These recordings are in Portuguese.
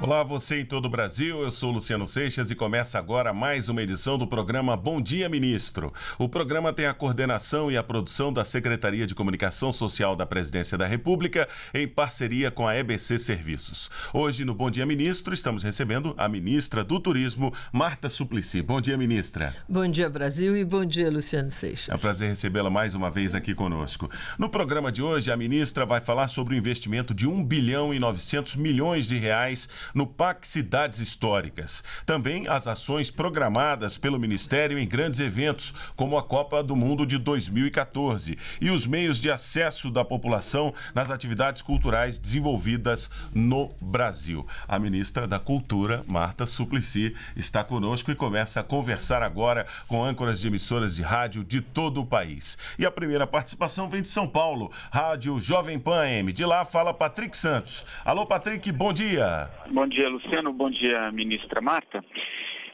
Olá, você em todo o Brasil. Eu sou Luciano Seixas e começa agora mais uma edição do programa Bom Dia Ministro. O programa tem a coordenação e a produção da Secretaria de Comunicação Social da Presidência da República em parceria com a EBC Serviços. Hoje no Bom Dia Ministro estamos recebendo a ministra do Turismo, Marta Suplicy. Bom dia, ministra. Bom dia, Brasil e bom dia, Luciano Seixas. É um prazer recebê-la mais uma vez aqui conosco. No programa de hoje, a ministra vai falar sobre o investimento de 1 bilhão e 900 milhões de reais no PAC Cidades Históricas. Também as ações programadas pelo Ministério em grandes eventos, como a Copa do Mundo de 2014, e os meios de acesso da população nas atividades culturais desenvolvidas no Brasil. A ministra da Cultura, Marta Suplicy, está conosco e começa a conversar agora com âncoras de emissoras de rádio de todo o país. E a primeira participação vem de São Paulo, Rádio Jovem Pan M. De lá fala Patrick Santos. Alô, Patrick, bom dia. Bom dia, Luciano. Bom dia, ministra Marta.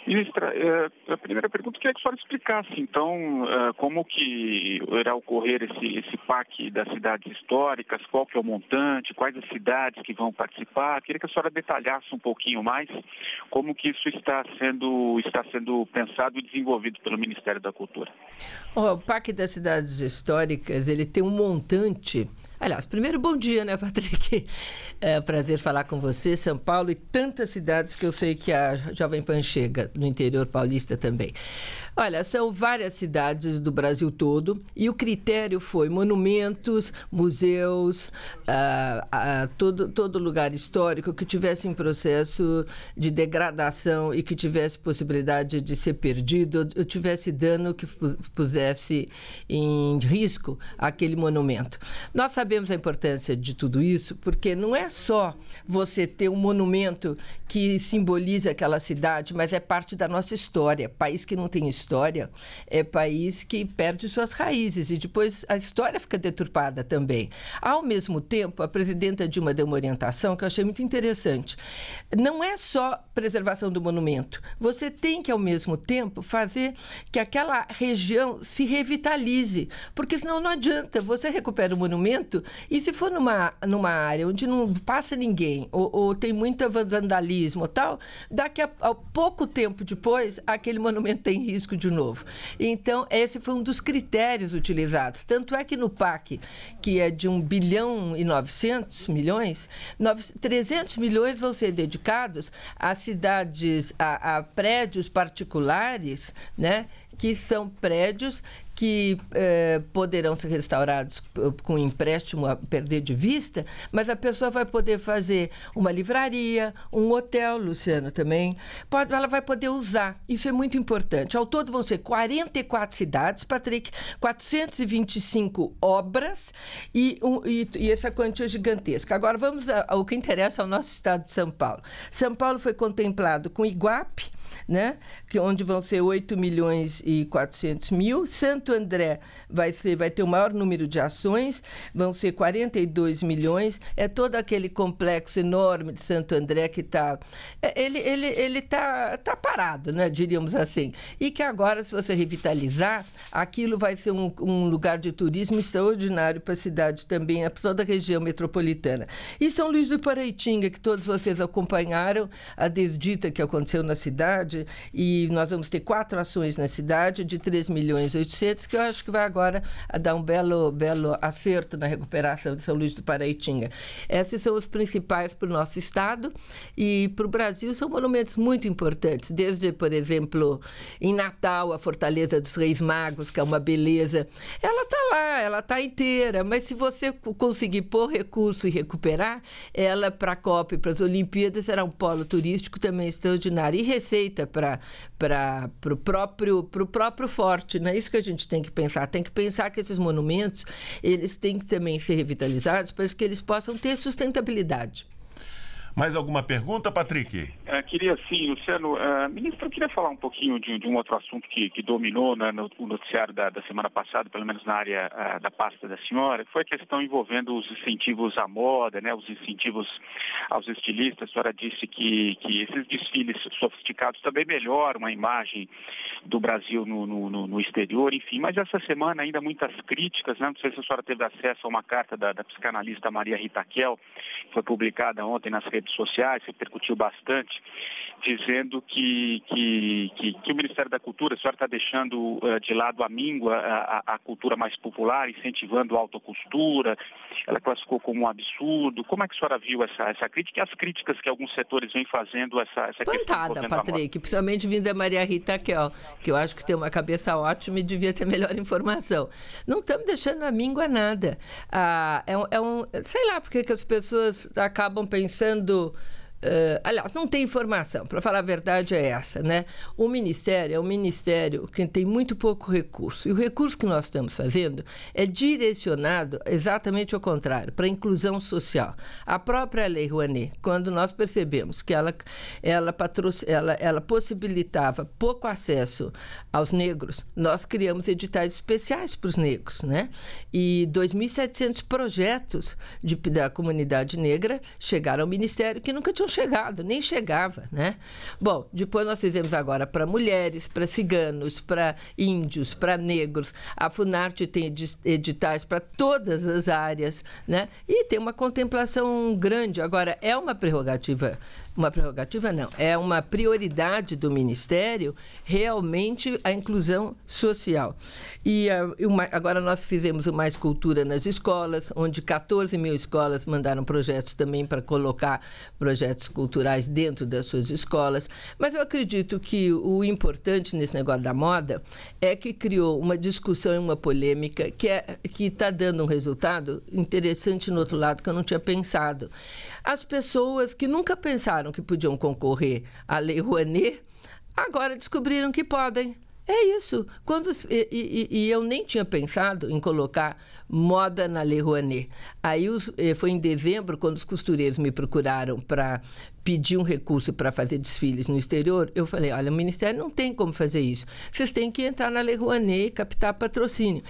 Ministra, eh, a primeira pergunta eu queria que a senhora explicasse, então, eh, como que irá ocorrer esse, esse PAC das cidades históricas, qual que é o montante, quais as cidades que vão participar. Eu queria que a senhora detalhasse um pouquinho mais como que isso está sendo, está sendo pensado e desenvolvido pelo Ministério da Cultura. Oh, o PAC das cidades históricas, ele tem um montante Aliás, primeiro bom dia, né, Patrick? É um prazer falar com você, São Paulo e tantas cidades que eu sei que a Jovem Pan chega, no interior paulista também. Olha, são várias cidades do Brasil todo e o critério foi monumentos, museus, ah, ah, todo, todo lugar histórico que tivesse em processo de degradação e que tivesse possibilidade de ser perdido, ou tivesse dano que pusesse em risco aquele monumento. Nós sabemos a importância de tudo isso porque não é só você ter um monumento que simboliza aquela cidade, mas é parte da nossa história. País que não tem história história, é país que perde suas raízes e depois a história fica deturpada também. Ao mesmo tempo, a presidenta Dilma deu uma orientação que eu achei muito interessante. Não é só preservação do monumento. Você tem que, ao mesmo tempo, fazer que aquela região se revitalize, porque senão não adianta. Você recupera o monumento e se for numa, numa área onde não passa ninguém ou, ou tem muito vandalismo ou tal, daqui a, a pouco tempo depois, aquele monumento tem risco risco de novo. Então, esse foi um dos critérios utilizados. Tanto é que no PAC, que é de 1 bilhão e 900 milhões, 300 milhões vão ser dedicados a cidades, a, a prédios particulares, né? que são prédios que eh, poderão ser restaurados eh, com empréstimo a perder de vista, mas a pessoa vai poder fazer uma livraria, um hotel, Luciano também, pode, ela vai poder usar. Isso é muito importante. Ao todo vão ser 44 cidades, Patrick, 425 obras e, um, e, e essa quantia gigantesca. Agora vamos ao que interessa ao nosso estado de São Paulo. São Paulo foi contemplado com Iguape, né? que onde vão ser 8 milhões e 400 mil. Santo André vai, ser, vai ter o maior número de ações, vão ser 42 milhões. É todo aquele complexo enorme de Santo André que está. Ele é, está ele, ele tá, tá, parado, né? diríamos assim. E que agora, se você revitalizar, aquilo vai ser um, um lugar de turismo extraordinário para a cidade também, para toda a região metropolitana. E São Luís do Paraitinga, que todos vocês acompanharam, a desdita que aconteceu na cidade. E nós vamos ter quatro ações na cidade de 3 milhões e 800, que eu acho que vai agora dar um belo, belo acerto na recuperação de São Luís do Paraitinga. Esses são os principais para o nosso estado e para o Brasil são monumentos muito importantes, desde, por exemplo, em Natal, a Fortaleza dos Reis Magos, que é uma beleza. Ela está lá, ela está inteira, mas se você conseguir pôr recurso e recuperar, ela para a Copa e para as Olimpíadas será um polo turístico também extraordinário e receita para para o próprio, pro próprio forte. Não é isso que a gente tem que pensar. Tem que pensar que esses monumentos eles têm que também ser revitalizados para que eles possam ter sustentabilidade. Mais alguma pergunta, Patrick? Uh, queria sim, Luciano. Uh, ministro, eu queria falar um pouquinho de, de um outro assunto que, que dominou né, no, no, noticiário da, da, semana passada, pelo menos na área uh, da pasta da senhora, que foi a questão envolvendo os incentivos à moda, né, os incentivos aos estilistas. A senhora disse que, que esses desfiles sofisticados também melhoram a imagem do Brasil no, no, no exterior, enfim. Mas essa semana ainda muitas críticas, né? não sei se a senhora teve acesso a uma carta da, da psicanalista Maria Ritaquel, que foi publicada ontem nas redes redes sociais, repercutiu bastante dizendo que, que, que, que, o Ministério da Cultura, a senhora está deixando uh, de lado a míngua, a, a, cultura mais popular, incentivando a autocostura, ela classificou como um absurdo. Como é que a senhora viu essa, essa crítica e as críticas que alguns setores vêm fazendo essa, essa Plantada, Patrick, principalmente vindo da Maria Rita Kel, que eu acho que tem uma cabeça ótima e devia ter melhor informação. Não estamos deixando a míngua nada. Ah, é, um, é um, sei lá, porque que as pessoas acabam pensando... Uh, aliás, não tem informação, para falar a verdade é essa, né? O Ministério é um Ministério que tem muito pouco recurso. E o recurso que nós estamos fazendo é direcionado exatamente ao contrário, para a inclusão social. A própria Lei Rouanet, quando nós percebemos que ela, ela, ela, ela possibilitava pouco acesso aos negros, nós criamos editais especiais para os negros, né? E 2.700 projetos de, da comunidade negra chegaram ao Ministério que nunca tinham chegado, nem chegava, né? Bom, depois nós fizemos agora para mulheres, para ciganos, para índios, para negros. A Funarte tem editais para todas as áreas, né? E tem uma contemplação grande. Agora, é uma prerrogativa uma prerrogativa não, é uma prioridade do Ministério realmente a inclusão social. E uh, agora nós fizemos o Mais Cultura nas escolas, onde 14 mil escolas mandaram projetos também para colocar projetos culturais dentro das suas escolas. Mas eu acredito que o importante nesse negócio da moda é que criou uma discussão e uma polêmica que é, está dando um resultado interessante no outro lado que eu não tinha pensado. As pessoas que nunca pensaram que podiam concorrer à Lei Rouanet, agora descobriram que podem. É isso. Quando, e, e, e, eu nem tinha pensado em colocar moda na Lei Rouanet. Aí os, eh, foi em dezembro, quando os costureiros me procuraram para pedir um recurso para fazer desfiles no exterior. Eu falei: olha, o Ministério não tem como fazer isso. Vocês têm que entrar na Lei Rouanet e captar patrocínio.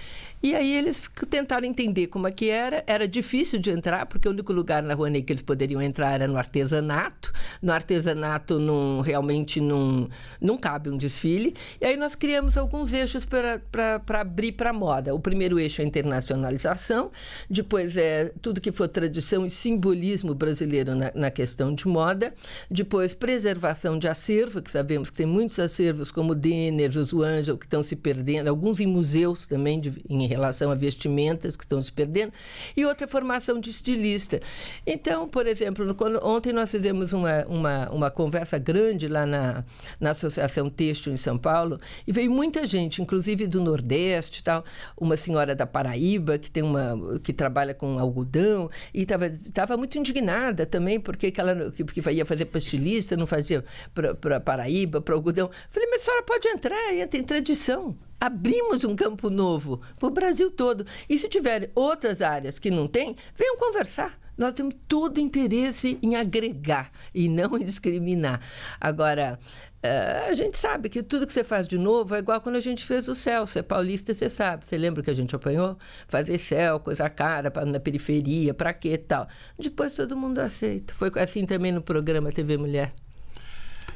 E aí eles tentaram entender como é que era. Era difícil de entrar, porque o único lugar na Rouanet que eles poderiam entrar era no artesanato. No artesanato não, realmente não, não cabe um desfile. E aí nós criamos alguns eixos para abrir para a moda. O primeiro eixo é internacionalização, depois é tudo que for tradição e simbolismo brasileiro na, na questão de moda, depois preservação de acervo, que sabemos que tem muitos acervos como o Denner, Zuangel, que estão se perdendo, alguns em museus também de, em relação a vestimentas que estão se perdendo, e outra formação de estilista. Então, por exemplo, quando, ontem nós fizemos uma, uma, uma conversa grande lá na, na Associação Têxtil em São Paulo, e veio muita gente, inclusive do Nordeste tal, uma senhora da Paraíba que tem uma que trabalha com algodão e estava tava muito indignada também porque que ela que ia fazer pastilista, não fazia para Paraíba, para algodão. Falei, mas a senhora pode entrar, entra tem tradição abrimos um campo novo para o Brasil todo. E se tiver outras áreas que não tem, venham conversar. Nós temos todo interesse em agregar e não em discriminar. Agora, eh, a gente sabe que tudo que você faz de novo é igual quando a gente fez o céu. Você é paulista, você sabe. Você lembra que a gente apanhou? Fazer céu, coisa cara, na periferia, para quê e tal. Depois todo mundo aceita. Foi assim também no programa TV Mulher.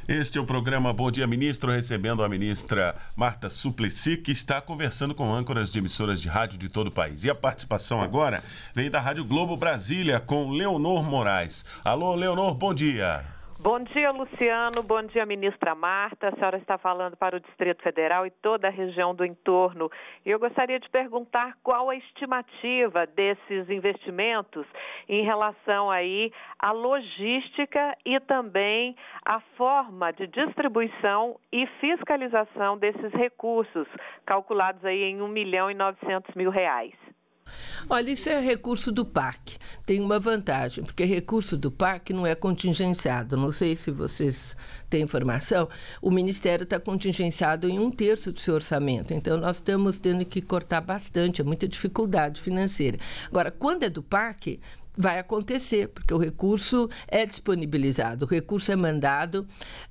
Este é o programa Bom Dia Ministro, recebendo a ministra Marta Suplicy, que está conversando com âncoras de emissoras de rádio de todo o país. E a participação agora vem da Rádio Globo Brasília, com Leonor Moraes. Alô, Leonor, bom dia. Bom dia, Luciano. Bom dia, ministra Marta. A senhora está falando para o Distrito Federal e toda a região do entorno. Eu gostaria de perguntar qual a estimativa desses investimentos em relação aí à logística e também à forma de distribuição e fiscalização desses recursos, calculados aí em 1 milhão e 900 mil reais. Olha, isso é recurso do PAC. Tem uma vantagem, porque recurso do PAC não é contingenciado. Não sei se vocês têm informação. O Ministério está contingenciado em um terço do seu orçamento. Então, nós estamos tendo que cortar bastante. É muita dificuldade financeira. Agora, quando é do PAC, vai acontecer, porque o recurso é disponibilizado, o recurso é mandado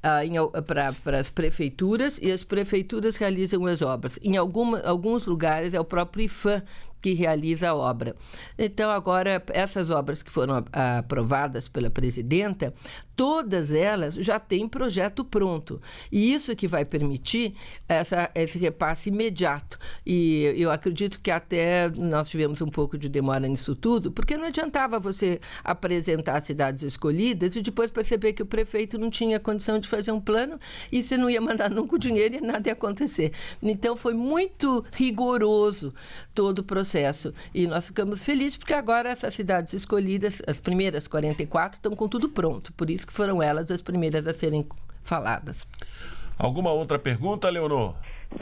uh, ah, para as prefeituras e as prefeituras realizam as obras. Em alguns lugares é o próprio IFAM que realiza a obra. Então, agora, essas obras que foram aprovadas pela presidenta todas elas já têm projeto pronto. E isso que vai permitir essa, esse repasse imediato. E eu acredito que até nós tivemos um pouco de demora nisso tudo, porque não adiantava você apresentar as cidades escolhidas e depois perceber que o prefeito não tinha condição de fazer um plano e você não ia mandar nunca o dinheiro e nada ia acontecer. Então foi muito rigoroso todo o processo. E nós ficamos felizes porque agora essas cidades escolhidas, as primeiras 44, estão com tudo pronto. Por isso que foram elas as primeiras a serem faladas. Alguma outra pergunta, Leonor?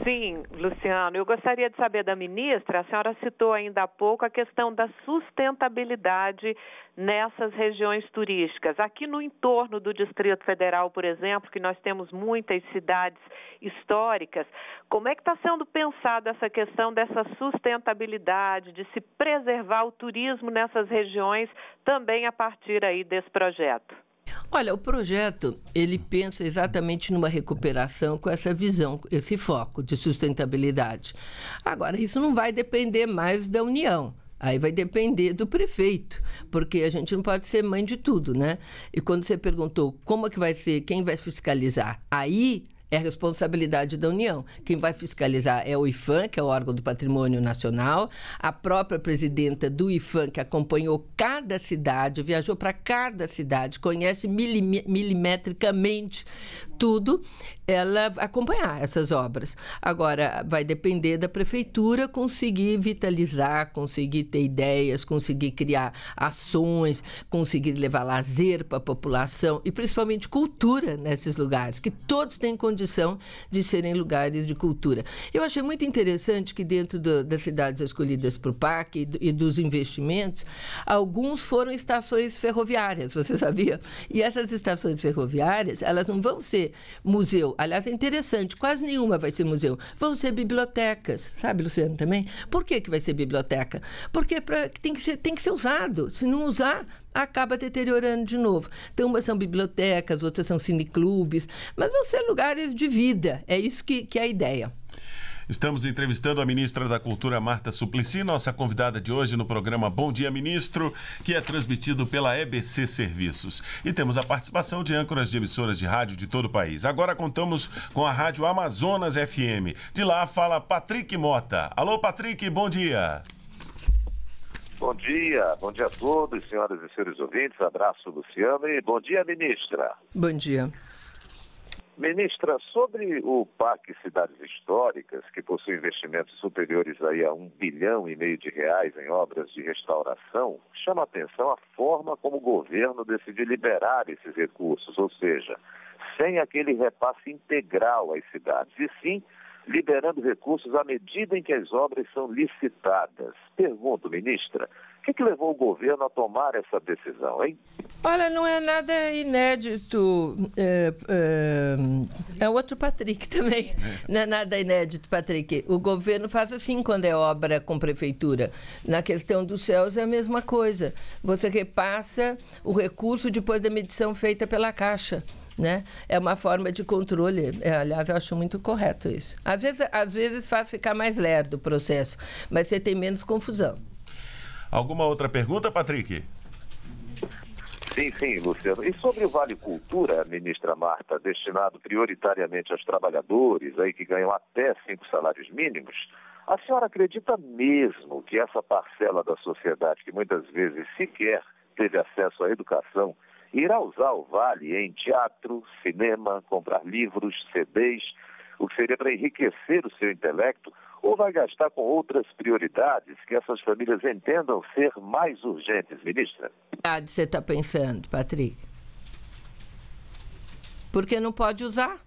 Sim, Luciano, eu gostaria de saber da ministra, a senhora citou ainda há pouco a questão da sustentabilidade nessas regiões turísticas. Aqui no entorno do Distrito Federal, por exemplo, que nós temos muitas cidades históricas, como é que está sendo pensada essa questão dessa sustentabilidade, de se preservar o turismo nessas regiões também a partir aí desse projeto? Olha, o projeto, ele pensa exatamente numa recuperação com essa visão, esse foco de sustentabilidade. Agora, isso não vai depender mais da União. Aí vai depender do prefeito, porque a gente não pode ser mãe de tudo, né? E quando você perguntou como é que vai ser, quem vai fiscalizar, aí é responsabilidade da União. Quem vai fiscalizar é o IFAM, que é o órgão do patrimônio nacional, a própria presidenta do IFAM, que acompanhou cada cidade, viajou para cada cidade, conhece milimetricamente tudo, ela acompanhar essas obras. Agora, vai depender da prefeitura conseguir vitalizar, conseguir ter ideias, conseguir criar ações, conseguir levar lazer para a população e principalmente cultura nesses lugares, que todos têm condição de serem lugares de cultura. Eu achei muito interessante que dentro do, das cidades escolhidas para o parque e, do, e dos investimentos, alguns foram estações ferroviárias, você sabia? E essas estações ferroviárias, elas não vão ser museu. Aliás, é interessante, quase nenhuma vai ser museu. Vão ser bibliotecas, sabe, Luciano, também? Por que, que vai ser biblioteca? Porque é pra, tem, que ser, tem que ser usado. Se não usar, acaba deteriorando de novo. Então, umas são bibliotecas, outras são cineclubes, mas vão ser lugares de vida. É isso que, que é a ideia. Estamos entrevistando a ministra da Cultura, Marta Suplicy, nossa convidada de hoje no programa Bom Dia Ministro, que é transmitido pela EBC Serviços. E temos a participação de âncoras de emissoras de rádio de todo o país. Agora contamos com a Rádio Amazonas FM. De lá fala Patrick Mota. Alô, Patrick, bom dia. Bom dia, bom dia a todos, senhoras e senhores ouvintes. Abraço, Luciano, e bom dia, ministra. Bom dia. Ministra, sobre o PAC Cidades Históricas, que possui investimentos superiores aí a um bilhão e meio de reais em obras de restauração, chama atenção a forma como o governo decide liberar esses recursos, ou seja, sem aquele repasse integral às cidades, e sim liberando recursos à medida em que as obras são licitadas. Pergunto, ministra, que, que levou o governo a tomar essa decisão, hein? Olha, não é nada inédito. É, é, é outro Patrick também. Não é nada inédito, Patrick. O governo faz assim quando é obra com prefeitura. Na questão dos céus é a mesma coisa. Você repassa o recurso depois da medição feita pela Caixa. Né? É uma forma de controle. É, aliás, eu acho muito correto isso. Às vezes, às vezes faz ficar mais lerdo o processo, mas você tem menos confusão. Alguma outra pergunta, Patrick? Sim, sim, Luciano. E sobre o Vale Cultura, ministra Marta, destinado prioritariamente aos trabalhadores aí que ganham até cinco salários mínimos, a senhora acredita mesmo que essa parcela da sociedade que muitas vezes sequer teve acesso à educação irá usar o Vale em teatro, cinema, comprar livros, CDs, o que seria para enriquecer o seu intelecto ou vai gastar com outras prioridades que essas famílias entendam ser mais urgentes, ministra? Ah, você está pensando, Patrick? Porque não pode usar?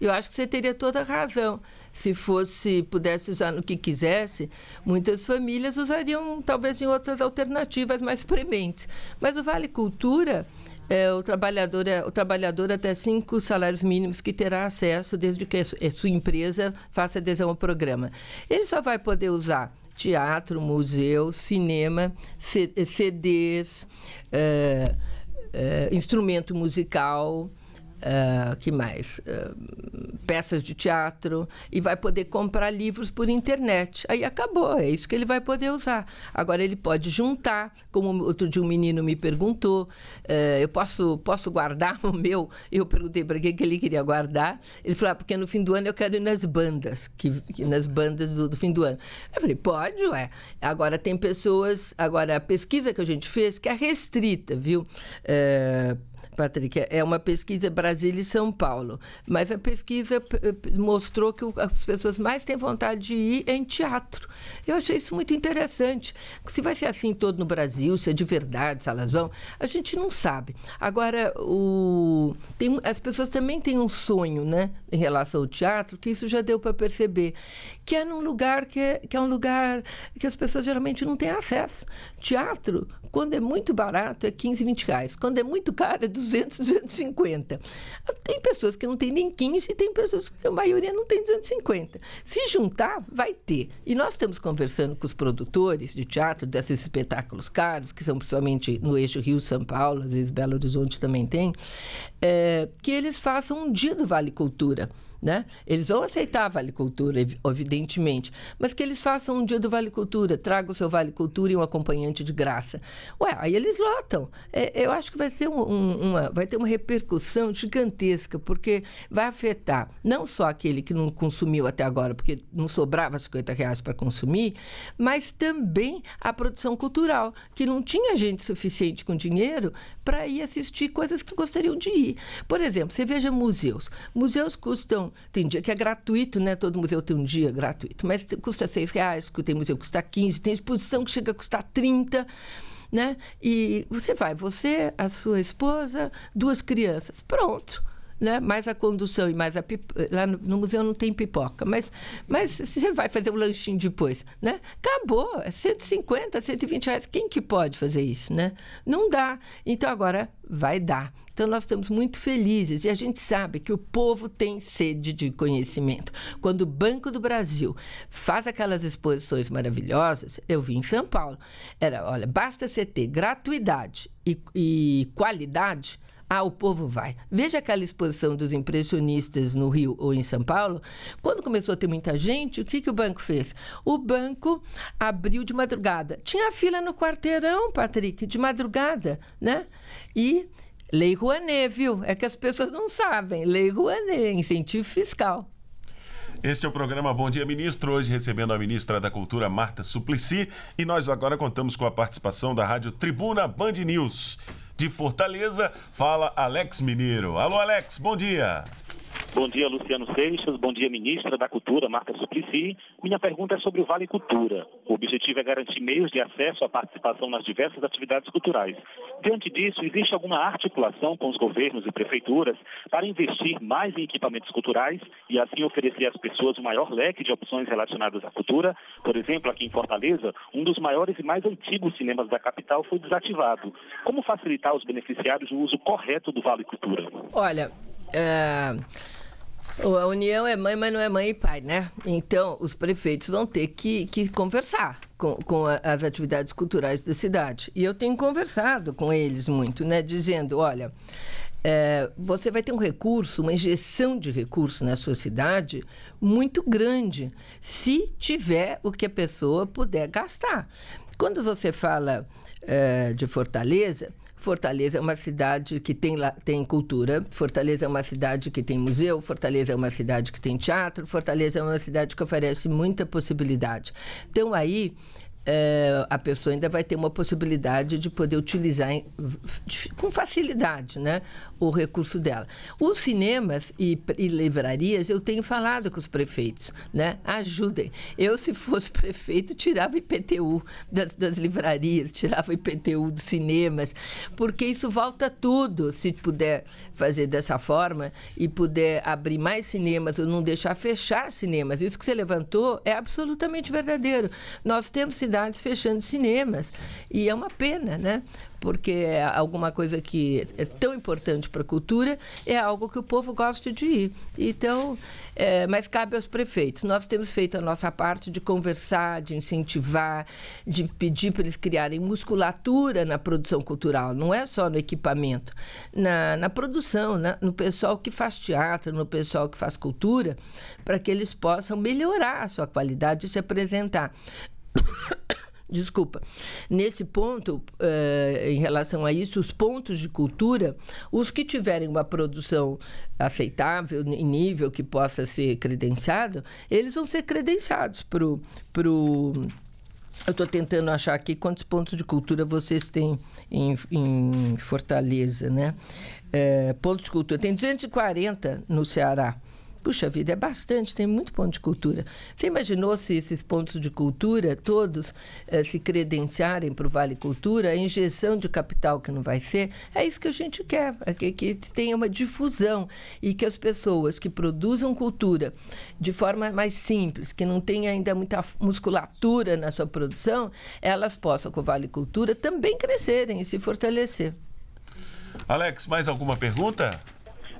Eu acho que você teria toda a razão. Se fosse, pudesse usar no que quisesse, muitas famílias usariam talvez em outras alternativas mais prementes. Mas o Vale Cultura é, o, trabalhador, é, o trabalhador até cinco salários mínimos que terá acesso desde que a sua empresa faça adesão ao programa. Ele só vai poder usar teatro, museu, cinema, CDs, é, é, é, instrumento musical. Ah, que mais? Uh, peças de teatro e vai poder comprar livros por internet. Aí acabou, é isso que ele vai poder usar. Agora ele pode juntar, como outro dia um menino me perguntou, uh, eu posso, posso guardar o meu? Eu perguntei para que, que ele queria guardar. Ele falou, ah, porque no fim do ano eu quero ir nas bandas, que, que nas bandas do, do, fim do ano. Eu falei, pode, ué. Agora tem pessoas, agora a pesquisa que a gente fez, que é restrita, viu, uh, Patrick? É, é uma pesquisa brasileira Brasília e São Paulo. Mas a pesquisa mostrou que as pessoas mais têm vontade de ir é em teatro. Eu achei isso muito interessante. Se vai ser assim todo no Brasil, se é de verdade, se elas vão, a gente não sabe. Agora, o... Tem... as pessoas também têm um sonho, né, em relação ao teatro, que isso já deu para perceber, que é num lugar que é, que é um lugar que as pessoas geralmente não têm acesso. Teatro quando é muito barato, é 15, 20 reais. Quando é muito caro, é 200, 250. Tem pessoas que não tem nem 15 e tem pessoas que a maioria não tem 250. Se juntar, vai ter. E nós estamos conversando com os produtores de teatro desses espetáculos caros, que são principalmente no eixo Rio-São Paulo, às vezes Belo Horizonte também tem, é, que eles façam um dia do Vale Cultura. Né? Eles vão aceitar a Vale Cultura, evidentemente, mas que eles façam um dia do Vale Cultura, traga o seu Vale Cultura e um acompanhante de graça. Ué, aí eles lotam. É, eu acho que vai, ser um, um, uma, vai ter uma repercussão gigantesca, porque vai afetar não só aquele que não consumiu até agora, porque não sobrava 50 reais para consumir, mas também a produção cultural, que não tinha gente suficiente com dinheiro para ir assistir coisas que gostariam de ir. Por exemplo, você veja museus. Museus custam tem dia que é gratuito, né? Todo museu tem um dia gratuito, mas custa seis reais, tem museu que custa 15, tem exposição que chega a custar 30 né? E você vai, você, a sua esposa, duas crianças. Pronto né? mais a condução e mais a pipoca. Lá no, no, museu não tem pipoca, mas, mas você vai fazer um lanchinho depois, né? Acabou, 150, é 120 reais, quem que pode fazer isso, né? Não dá. Então agora vai dar. Então nós estamos muito felizes e a gente sabe que o povo tem sede de conhecimento. Quando o Banco do Brasil faz aquelas exposições maravilhosas, eu vi em São Paulo, era, olha, basta você ter gratuidade e, e qualidade, ah, o povo vai. Veja aquela exposição dos impressionistas no Rio ou em São Paulo. Quando começou a ter muita gente, o que, que o banco fez? O banco abriu de madrugada. Tinha fila no quarteirão, Patrick, de madrugada, né? E Lei Rouanet, viu? É que as pessoas não sabem. Lei Rouanet, incentivo fiscal. Este é o programa Bom Dia Ministro, hoje recebendo a ministra da Cultura, Marta Suplicy, e nós agora contamos com a participação da Rádio Tribuna Band News de Fortaleza. Fala Alex Mineiro. Alô, Alex, bom dia. Bom dia, Luciano Seixas. Bom dia, ministra da Cultura, Marta Suplicy. Minha pergunta é sobre o Vale Cultura. O objetivo é garantir meios de acesso à participação nas diversas atividades culturais. Diante disso, existe alguma articulação com os governos e prefeituras para investir mais em equipamentos culturais e assim oferecer às pessoas um maior leque de opções relacionadas à cultura? Por exemplo, aqui em Fortaleza, um dos maiores e mais antigos cinemas da capital foi desativado. Como facilitar aos beneficiários o uso correto do Vale Cultura? Olha, Uh, a União é mãe, mas não é mãe e pai, né? Então, os prefeitos vão ter que, que conversar com, com a, as atividades culturais da cidade. E eu tenho conversado com eles muito, né? Dizendo, olha, eh, você vai ter um recurso, uma injeção de recurso na sua cidade muito grande, se tiver o que a pessoa puder gastar. Quando você fala eh, de Fortaleza, Fortaleza é uma cidade que tem, tem cultura, Fortaleza é uma cidade que tem museu, Fortaleza é uma cidade que tem teatro, Fortaleza é uma cidade que oferece muita possibilidade. Então, aí é, a pessoa ainda vai ter uma possibilidade de poder utilizar em, com facilidade né, o recurso dela. Os cinemas e, e, livrarias, eu tenho falado com os prefeitos, né? Ajudem. Eu, se fosse prefeito, tirava IPTU das, das livrarias, tirava IPTU dos cinemas, porque isso volta tudo. Se puder fazer dessa forma e puder abrir mais cinemas ou não deixar fechar cinemas, isso que você levantou é absolutamente verdadeiro. Nós temos cidades cidades fechando cinemas. E é uma pena, né? Porque é alguma coisa que é tão importante para a cultura é algo que o povo gosta de ir. Então, é, mas cabe aos prefeitos. Nós temos feito a nossa parte de conversar, de incentivar, de pedir para eles criarem musculatura na produção cultural. Não é só no equipamento, na, na produção, na, no pessoal que faz teatro, no pessoal que faz cultura, para que eles possam melhorar a sua qualidade e se apresentar. Desculpa. Nesse ponto, eh, em relação a isso, os pontos de cultura, os que tiverem uma produção aceitável, em nível que possa ser credenciado, eles vão ser credenciados para o. Pro... Eu estou tentando achar aqui quantos pontos de cultura vocês têm em, em Fortaleza, né? Eh, pontos de cultura. Tem 240 no Ceará. Puxa vida, é bastante, tem muito ponto de cultura. Você imaginou se esses pontos de cultura, todos eh, se credenciarem para o Vale Cultura, a injeção de capital que não vai ser? É isso que a gente quer, é que, que tenha uma difusão e que as pessoas que produzam cultura de forma mais simples, que não tem ainda muita musculatura na sua produção, elas possam, com o Vale Cultura, também crescerem e se fortalecer. Alex, mais alguma pergunta?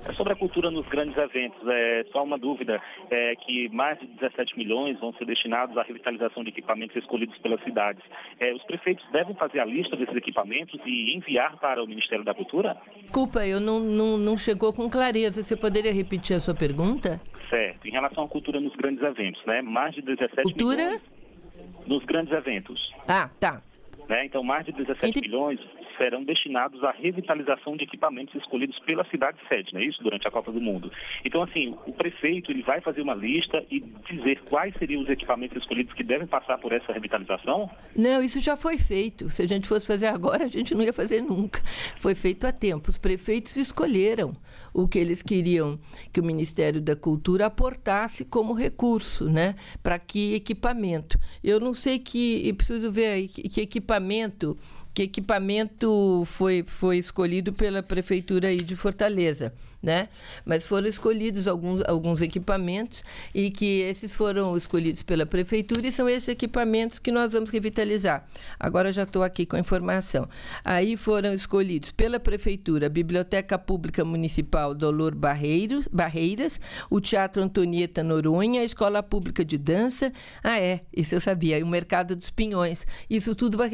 É sobre a cultura nos grandes eventos, é, só uma dúvida, é que mais de 17 milhões vão ser destinados à revitalização de equipamentos escolhidos pelas cidades. É, os prefeitos devem fazer a lista desses equipamentos e enviar para o Ministério da Cultura? Desculpa, eu não, não, não chegou com clareza. Você poderia repetir a sua pergunta? Certo. Em relação à cultura nos grandes eventos, né? Mais de 17 cultura? milhões. Cultura? Nos grandes eventos. Ah, tá. Né? Então, mais de 17 Entendi. milhões serão destinados à revitalização de equipamentos escolhidos pela cidade sede, não é isso? Durante a Copa do Mundo. Então, assim, o prefeito ele vai fazer uma lista e dizer quais seriam os equipamentos escolhidos que devem passar por essa revitalização? Não, isso já foi feito. Se a gente fosse fazer agora, a gente não ia fazer nunca. Foi feito a tempo. Os prefeitos escolheram o que eles queriam que o Ministério da Cultura aportasse como recurso, né? Para que equipamento? Eu não sei que, preciso ver aí, que equipamento, que equipamento foi, foi escolhido pela prefeitura aí de Fortaleza, né? Mas foram escolhidos alguns, alguns equipamentos e que esses foram escolhidos pela prefeitura e são esses equipamentos que nós vamos revitalizar. Agora já estou aqui com a informação. Aí foram escolhidos pela prefeitura, Biblioteca Pública Municipal Municipal Dolor Barreiros, Barreiras, o Teatro Antonieta Noronha, a Escola Pública de Dança. Ah, é, isso eu sabia. E o Mercado dos Pinhões. Isso tudo vai,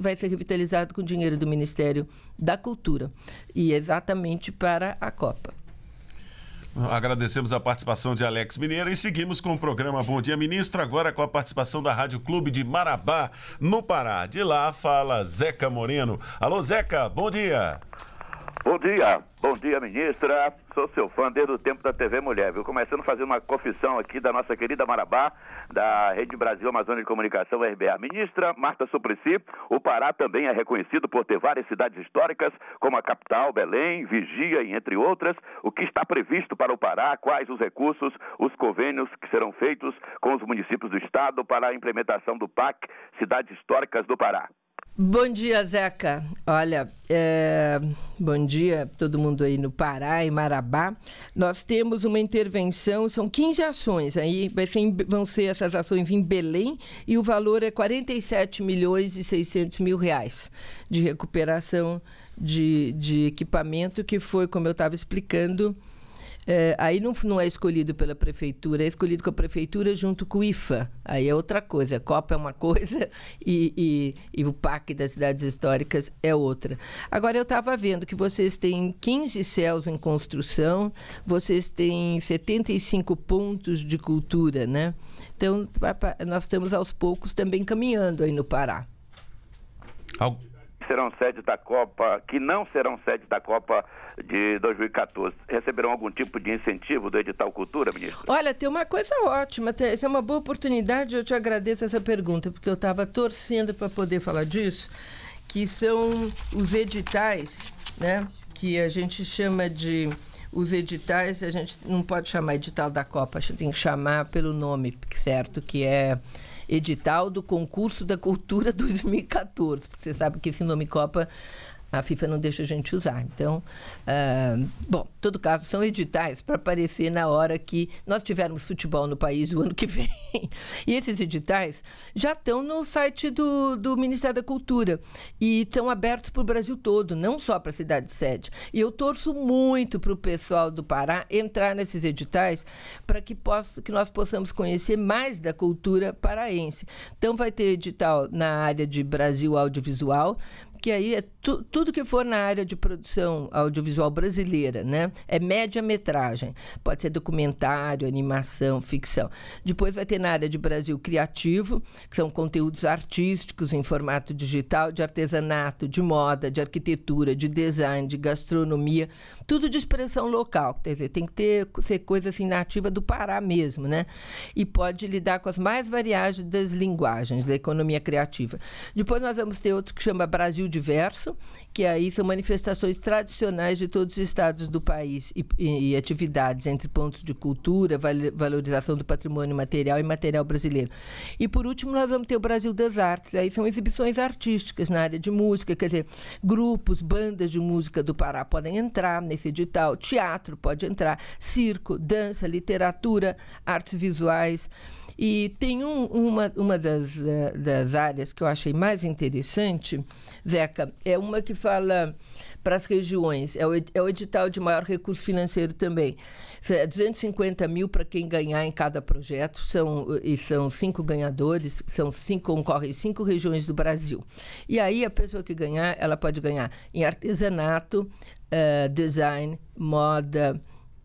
vai ser revitalizado com dinheiro do Ministério da Cultura. E exatamente para a Copa. Agradecemos a participação de Alex Mineiro e seguimos com o programa Bom Dia Ministro, agora com a participação da Rádio Clube de Marabá, no Pará. De lá fala Zeca Moreno. Alô, Zeca, bom dia. Bom dia, bom dia, ministra. Sou seu fã desde o tempo da TV Mulher, viu? Começando a fazer uma confissão aqui da nossa querida Marabá, da Rede Brasil Amazônia de Comunicação, RBA. Ministra Marta Suplicy, o Pará também é reconhecido por ter várias cidades históricas, como a capital, Belém, Vigia e entre outras. O que está previsto para o Pará? Quais os recursos, os convênios que serão feitos com os municípios do Estado para a implementação do PAC Cidades Históricas do Pará? Bom dia, Zeca. Olha, é... bom dia todo mundo aí no Pará, em Marabá. Nós temos uma intervenção, são 15 ações aí, ser, vão ser essas ações em Belém e o valor é 47 milhões e 600 mil reais de recuperação de, de equipamento que foi, como eu estava explicando, é, aí não, não é escolhido pela prefeitura, é escolhido com a prefeitura junto com o IFA. Aí é outra coisa. A Copa é uma coisa e, e, e o PAC das cidades históricas é outra. Agora, eu estava vendo que vocês têm 15 céus em construção, vocês têm 75 pontos de cultura, né? Então, nós estamos aos poucos também caminhando aí no Pará. Algo serão sede da Copa, que não serão sede da Copa de 2014, receberão algum tipo de incentivo do edital Cultura, ministro? Olha, tem uma coisa ótima, essa é uma boa oportunidade, eu te agradeço essa pergunta, porque eu estava torcendo para poder falar disso, que são os editais, né, que a gente chama de os editais, a gente não pode chamar edital da Copa, a gente tem que chamar pelo nome, certo, que é edital do concurso da cultura 2014, porque você sabe que esse nome Copa a FIFA não deixa a gente usar. Então, uh, bom, em todo caso, são editais para aparecer na hora que nós tivermos futebol no país o ano que vem. e esses editais já estão no site do, do Ministério da Cultura e estão abertos para o Brasil todo, não só para a cidade-sede. E eu torço muito para o pessoal do Pará entrar nesses editais para que, possa, que nós possamos conhecer mais da cultura paraense. Então, vai ter edital na área de Brasil Audiovisual, porque aí é tu, tudo que for na área de produção audiovisual brasileira, né? É média-metragem. Pode ser documentário, animação, ficção. Depois vai ter na área de Brasil Criativo, que são conteúdos artísticos em formato digital, de artesanato, de moda, de arquitetura, de design, de gastronomia, tudo de expressão local. Quer dizer, tem que ter, ser coisa assim nativa do Pará mesmo, né? E pode lidar com as mais variadas linguagens da economia criativa. Depois nós vamos ter outro que chama Brasil diverso, que aí são manifestações tradicionais de todos os estados do país e, e, e atividades entre pontos de cultura, val, valorização do patrimônio material e material brasileiro. E por último, nós vamos ter o Brasil das Artes, aí são exibições artísticas na área de música, quer dizer, grupos, bandas de música do Pará podem entrar nesse edital, teatro pode entrar, circo, dança, literatura, artes visuais. E tem um, uma, uma das, eh, das áreas que eu achei mais interessante, Zeca, é uma que fala para as regiões, é o, é o edital de maior recurso financeiro também. 250 é mil para quem ganhar em cada projeto, são, e são cinco ganhadores, são cinco, concorrem cinco regiões do Brasil. E aí a pessoa que ganhar, ela pode ganhar em artesanato, uh, design, moda,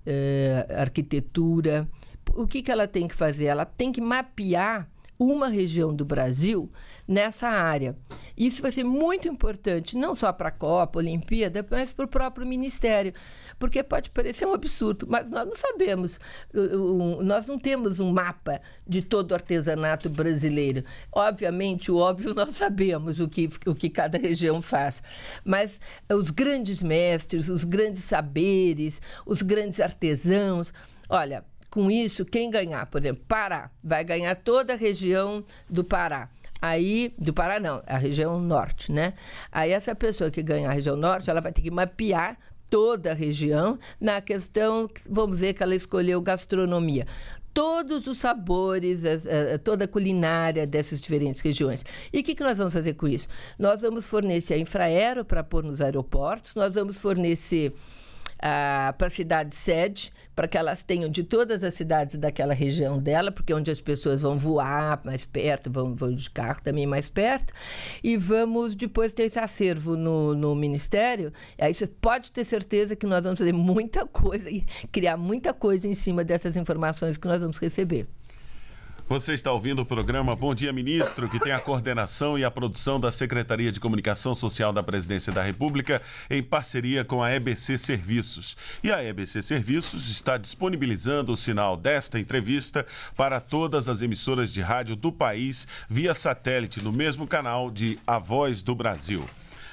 uh, arquitetura, o que, que ela tem que fazer? Ela tem que mapear uma região do Brasil nessa área. Isso vai ser muito importante, não só para a Copa, Olimpíada, mas para o próprio Ministério. Porque pode parecer um absurdo, mas nós não sabemos, nós não temos um mapa de todo o artesanato brasileiro. Obviamente, o óbvio nós sabemos o que, o que cada região faz, mas os grandes mestres, os grandes saberes, os grandes artesãos. Olha, com isso, quem ganhar, por exemplo, Pará, vai ganhar toda a região do Pará. Aí, do Pará não, a região norte, né? Aí essa pessoa que ganhar a região norte, ela vai ter que mapear toda a região na questão, vamos dizer que ela escolheu gastronomia todos os sabores, eh, eh, toda a culinária dessas diferentes regiões. E o que, que nós vamos fazer com isso? Nós vamos fornecer a infraero para pôr nos aeroportos, nós vamos fornecer para a cidade sede, para que elas tenham de todas as cidades daquela região dela, porque é onde as pessoas vão voar mais perto, vão, vão de carro também mais perto. E vamos depois ter esse acervo no, no Ministério. Aí você pode ter certeza que nós vamos fazer muita coisa e criar muita coisa em cima dessas informações que nós vamos receber. Você está ouvindo o programa Bom Dia Ministro, que tem a coordenação e a produção da Secretaria de Comunicação Social da Presidência da República, em parceria com a EBC Serviços. E a EBC Serviços está disponibilizando o sinal desta entrevista para todas as emissoras de rádio do país via satélite no mesmo canal de A Voz do Brasil.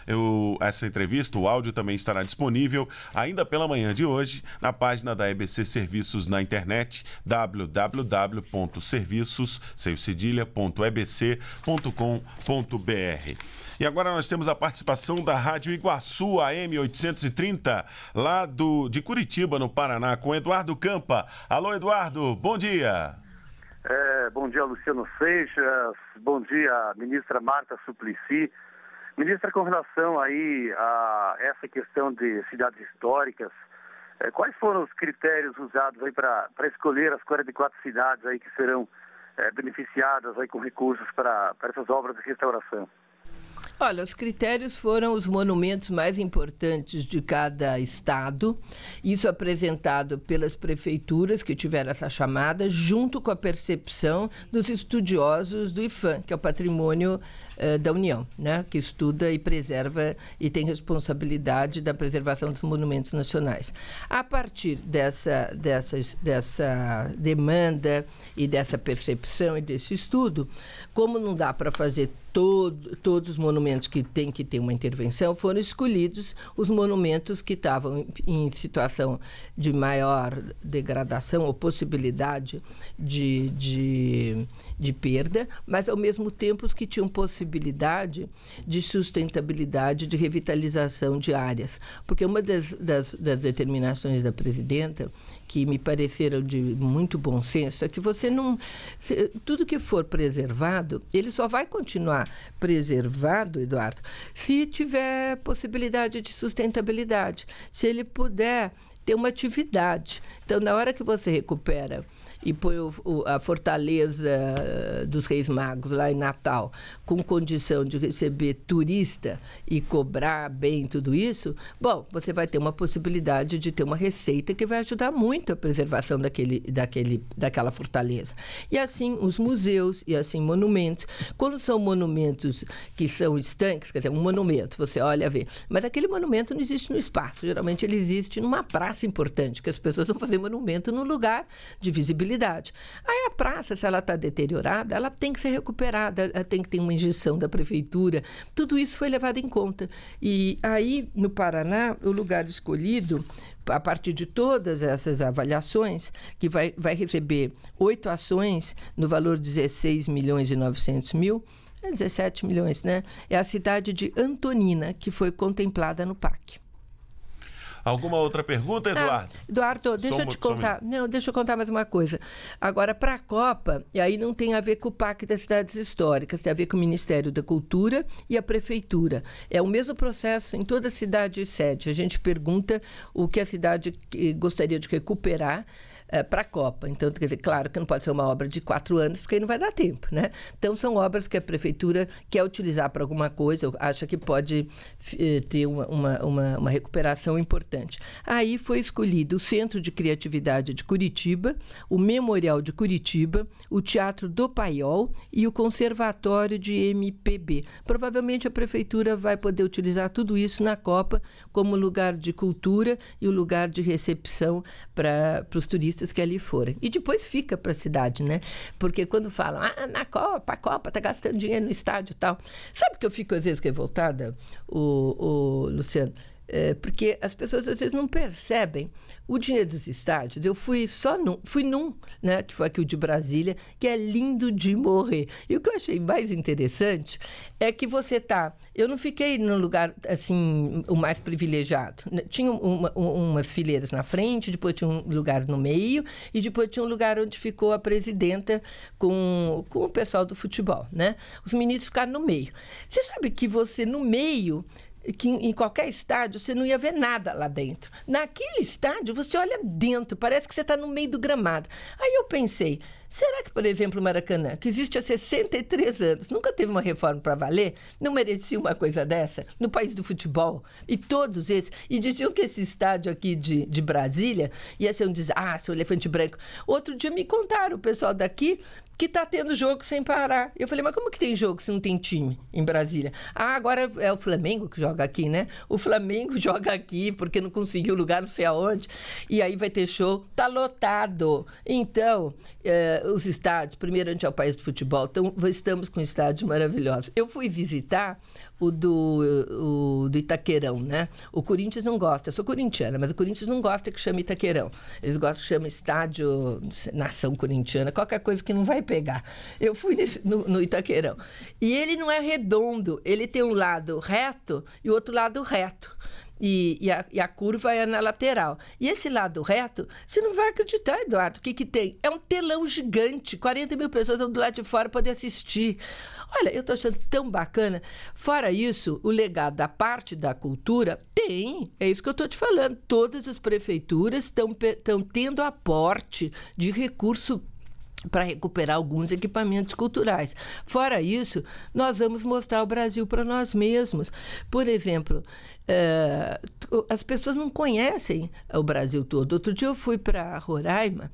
Eu, essa entrevista, o áudio também estará disponível ainda pela manhã de hoje na página da EBC Serviços na internet www.serviços E agora nós temos a participação da Rádio Iguaçu AM 830, lá do, de Curitiba, no Paraná, com Eduardo Campa. Alô, Eduardo, bom dia. É, bom dia, Luciano Seixas. Bom dia, ministra Marta Suplicy. Ministra, com relação aí a essa questão de cidades históricas, é, quais foram os critérios usados aí para escolher as 44 cidades aí que serão é, beneficiadas aí com recursos para essas obras de restauração? Olha, os critérios foram os monumentos mais importantes de cada estado, isso apresentado pelas prefeituras que tiveram essa chamada, junto com a percepção dos estudiosos do IFAM, que é o patrimônio eh, da União, né? que estuda e preserva e tem responsabilidade da preservação dos monumentos nacionais. A partir dessa, dessa, dessa demanda e dessa percepção e desse estudo, como não dá para fazer todo, todos os monumentos que têm que ter uma intervenção foram escolhidos os monumentos que estavam em, em situação de maior degradação ou possibilidade de, de, de, perda, mas ao mesmo tempo os que tinham possibilidade de sustentabilidade, de revitalização de áreas. Porque uma das, das, das determinações da presidenta que me pareceram de muito bom senso, é que você não. Se, tudo que for preservado, ele só vai continuar preservado, Eduardo, se tiver possibilidade de sustentabilidade, se ele puder ter uma atividade. Então, na hora que você recupera e põe o, o, a fortaleza eh, dos Reis Magos lá em Natal com condição de receber turista e cobrar bem tudo isso, bom, você vai ter uma possibilidade de ter uma receita que vai ajudar muito a preservação daquele, daquele, daquela fortaleza. E assim os museus e assim monumentos. Quando são monumentos que são estanques, quer dizer, um monumento, você olha vê, mas aquele monumento não existe no espaço, geralmente ele existe numa praça importante, que as pessoas vão fazer monumento no lugar de visibilidade Aí a praça, se ela está deteriorada, ela tem que ser recuperada, eh, tem que ter uma injeção da prefeitura. Tudo isso foi levado em conta. E aí, no Paraná, o lugar escolhido a partir de todas essas avaliações, que vai, vai receber oito ações no valor de 16 milhões e 900 mil, 17 é milhões, né? É a cidade de Antonina, que foi contemplada no PAC. Alguma outra pergunta, Eduardo? Ah, Eduardo, deixa eu te contar. Não, deixa eu contar mais uma coisa. Agora, para a Copa, e aí não tem a ver com o PAC das cidades históricas, tem a ver com o Ministério da Cultura e a Prefeitura. É o mesmo processo em toda a cidade sede. A gente pergunta o que a cidade gostaria de recuperar eh, para a Copa. Então, quer dizer, claro que não pode ser uma obra de quatro anos, porque aí não vai dar tempo, né? Então, são obras que a prefeitura quer utilizar para alguma coisa, acha que pode eh, ter uma, uma, uma, uma recuperação importante. Aí foi escolhido o Centro de Criatividade de Curitiba, o Memorial de Curitiba, o Teatro do Paiol e o Conservatório de MPB. Provavelmente a prefeitura vai poder utilizar tudo isso na Copa como lugar de cultura e o um lugar de recepção para os turistas muitos que ali foram. E depois fica para a cidade, né? Porque quando falam, ah, na Copa, a Copa tá gastando dinheiro no estádio e tal. Sabe que eu fico às vezes revoltada, o, o Luciano? Eh, porque as pessoas às vezes não percebem o dinheiro dos estádios. Eu fui só num, fui num, né, que foi aqui o de Brasília, que é lindo de morrer. E o que eu achei mais interessante é que você tá. Eu não fiquei no lugar assim o mais privilegiado. Né, tinha uma, umas fileiras na frente, depois tinha um lugar no meio e depois tinha um lugar onde ficou a presidenta com, com o pessoal do futebol, né? Os ministros ficaram no meio. Você sabe que você no meio que em qualquer estádio você não ia ver nada lá dentro. Naquele estádio, você olha dentro, parece que você está no meio do gramado. Aí eu pensei, Será que, por exemplo, o Maracanã, que existe há 63 anos, nunca teve uma reforma para valer, não merecia uma coisa dessa? No país do futebol? E todos esses. E diziam que esse estádio aqui de, de Brasília ia ser um desastre, ah um elefante branco. Outro dia me contaram, o pessoal daqui, que está tendo jogo sem parar. Eu falei, mas como que tem jogo se não tem time em Brasília? Ah, agora é o Flamengo que joga aqui, né? O Flamengo joga aqui porque não conseguiu lugar não sei aonde. E aí vai ter show. Tá lotado. Então, é, os estádios, primeiro, a gente é o país do futebol, então estamos com estádios maravilhosos. Eu fui visitar o do, o do Itaquerão, né? O Corinthians não gosta, eu sou corintiana, mas o Corinthians não gosta que chame Itaquerão. Eles gostam que chame estádio Nação Corintiana, qualquer coisa que não vai pegar. Eu fui nesse, no, no Itaquerão. E ele não é redondo, ele tem um lado reto e o outro lado reto. E, e, a, e, a, curva é na lateral. E esse lado reto, você não vai acreditar, Eduardo, o que, que tem? É um telão gigante, 40 mil pessoas do lado de fora poder assistir. Olha, eu estou achando tão bacana. Fora isso, o legado da parte da cultura tem, é isso que eu estou te falando. Todas as prefeituras estão tendo aporte de recurso para recuperar alguns equipamentos culturais. Fora isso, nós vamos mostrar o Brasil para nós mesmos. Por exemplo, ah, as pessoas não conhecem o Brasil todo. Outro dia eu fui para Roraima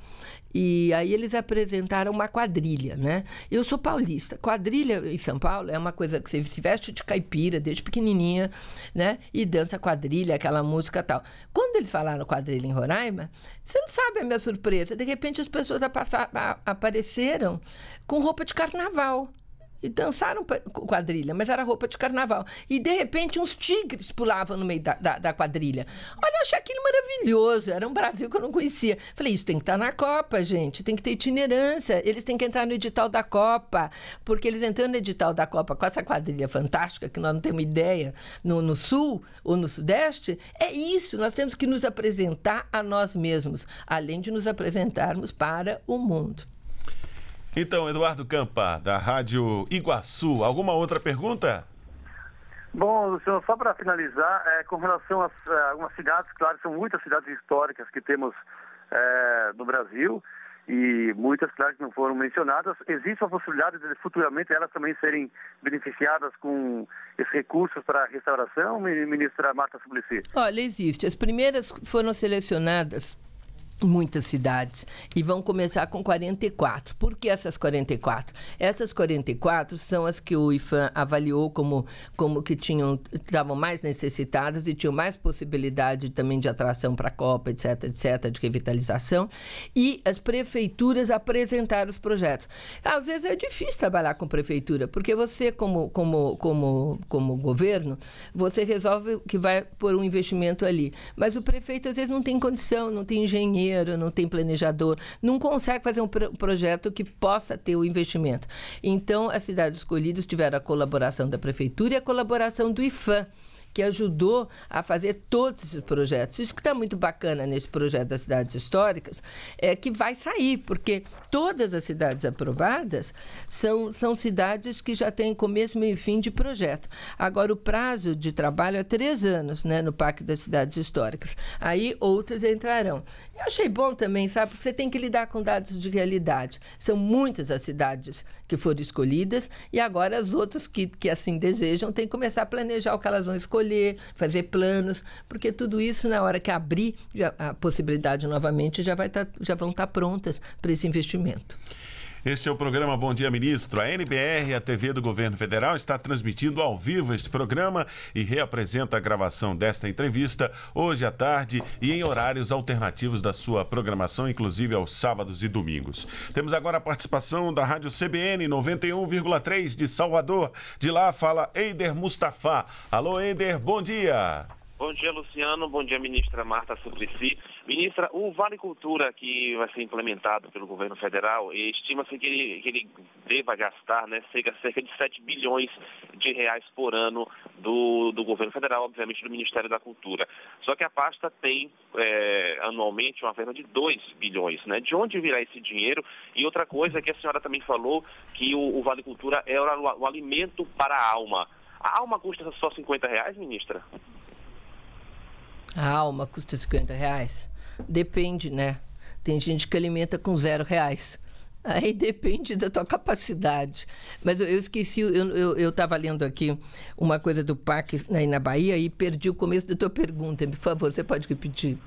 e aí eles apresentaram uma quadrilha, né? Eu sou paulista. Quadrilha em São Paulo é uma coisa que você se veste de caipira desde pequenininha, né? E dança quadrilha, aquela música tal. Quando eles falaram quadrilha em Roraima, você não sabe a minha surpresa. De repente as pessoas apareceram com roupa de carnaval. E dançaram quadrilha, mas era roupa de carnaval. E de repente uns tigres pulavam no meio da, da, da quadrilha. Olha, eu achei aquilo maravilhoso. Era um Brasil que eu não conhecia. Falei, isso tem que estar tá na Copa, gente. Tem que ter itinerância. Eles têm que entrar no edital da Copa. Porque eles entrando no edital da Copa com essa quadrilha fantástica, que nós não temos ideia, no, no Sul ou no Sudeste, é isso. Nós temos que nos apresentar a nós mesmos, além de nos apresentarmos para o mundo. Então, Eduardo Campa, da Rádio Iguaçu, alguma outra pergunta? Bom, Luciano, só para finalizar, é, com relação a, a é, algumas cidades, claro, são muitas cidades históricas que temos é, no Brasil e muitas, claro, que não foram mencionadas. Existe a possibilidade de futuramente elas também serem beneficiadas com esses recursos para a restauração, ministra Marta Suplicy? Olha, existe. As primeiras foram selecionadas muitas cidades e vão começar com 44. Por que essas 44? Essas 44 são as que o IFAM avaliou como como que tinham estavam mais necessitadas e tinham mais possibilidade também de atração para a Copa, etc, etc, de revitalização, e as prefeituras apresentaram os projetos. Às vezes é difícil trabalhar com prefeitura, porque você como como como como governo, você resolve que vai pôr um investimento ali, mas o prefeito às vezes não tem condição, não tem engenheiro dinheiro, não tem planejador, não consegue fazer um pro projeto que possa ter o investimento. Então, as cidades escolhidas tiveram a colaboração da prefeitura e a colaboração do IFAM que ajudou a fazer todos esses projetos. Isso que está muito bacana nesse projeto das cidades históricas é que vai sair, porque todas as cidades aprovadas são, são cidades que já têm começo, meio e fim de projeto. Agora, o prazo de trabalho é três anos né, no Parque das Cidades Históricas. Aí outras entrarão. Eu achei bom também, sabe? Porque você tem que lidar com dados de realidade. São muitas as cidades que foram escolhidas e agora as outras que, que assim desejam têm que começar a planejar o que elas vão escolher, fazer planos, porque tudo isso na hora que abrir já, a possibilidade novamente já, vai tá, já vão estar tá prontas para esse investimento. Este é o programa Bom Dia Ministro. A NBR, a TV do Governo Federal, está transmitindo ao vivo este programa e reapresenta a gravação desta entrevista hoje à tarde e em horários alternativos da sua programação, inclusive aos sábados e domingos. Temos agora a participação da Rádio CBN 91,3 de Salvador. De lá fala Eider Mustafa. Alô, Eider, bom dia. Bom dia, Luciano. Bom dia, ministra Marta Suplicy. Ministra, o Vale Cultura que vai ser implementado pelo governo federal, estima-se que ele, que ele deva gastar né, cerca de 7 bilhões de reais por ano do, do governo federal, obviamente do Ministério da Cultura. Só que a pasta tem é, anualmente uma verba de 2 bilhões. Né? De onde virá esse dinheiro? E outra coisa é que a senhora também falou, que o, o Vale Cultura é o, o alimento para a alma. A alma custa só 50 reais, ministra? A alma custa 50 reais? Depende, né? Tem gente que alimenta com zero reais. Aí depende da tua capacidade. Mas eu, eu esqueci, eu estava lendo aqui uma coisa do parque né, aí na Bahia e perdi o começo da tua pergunta. Por favor, você pode repetir?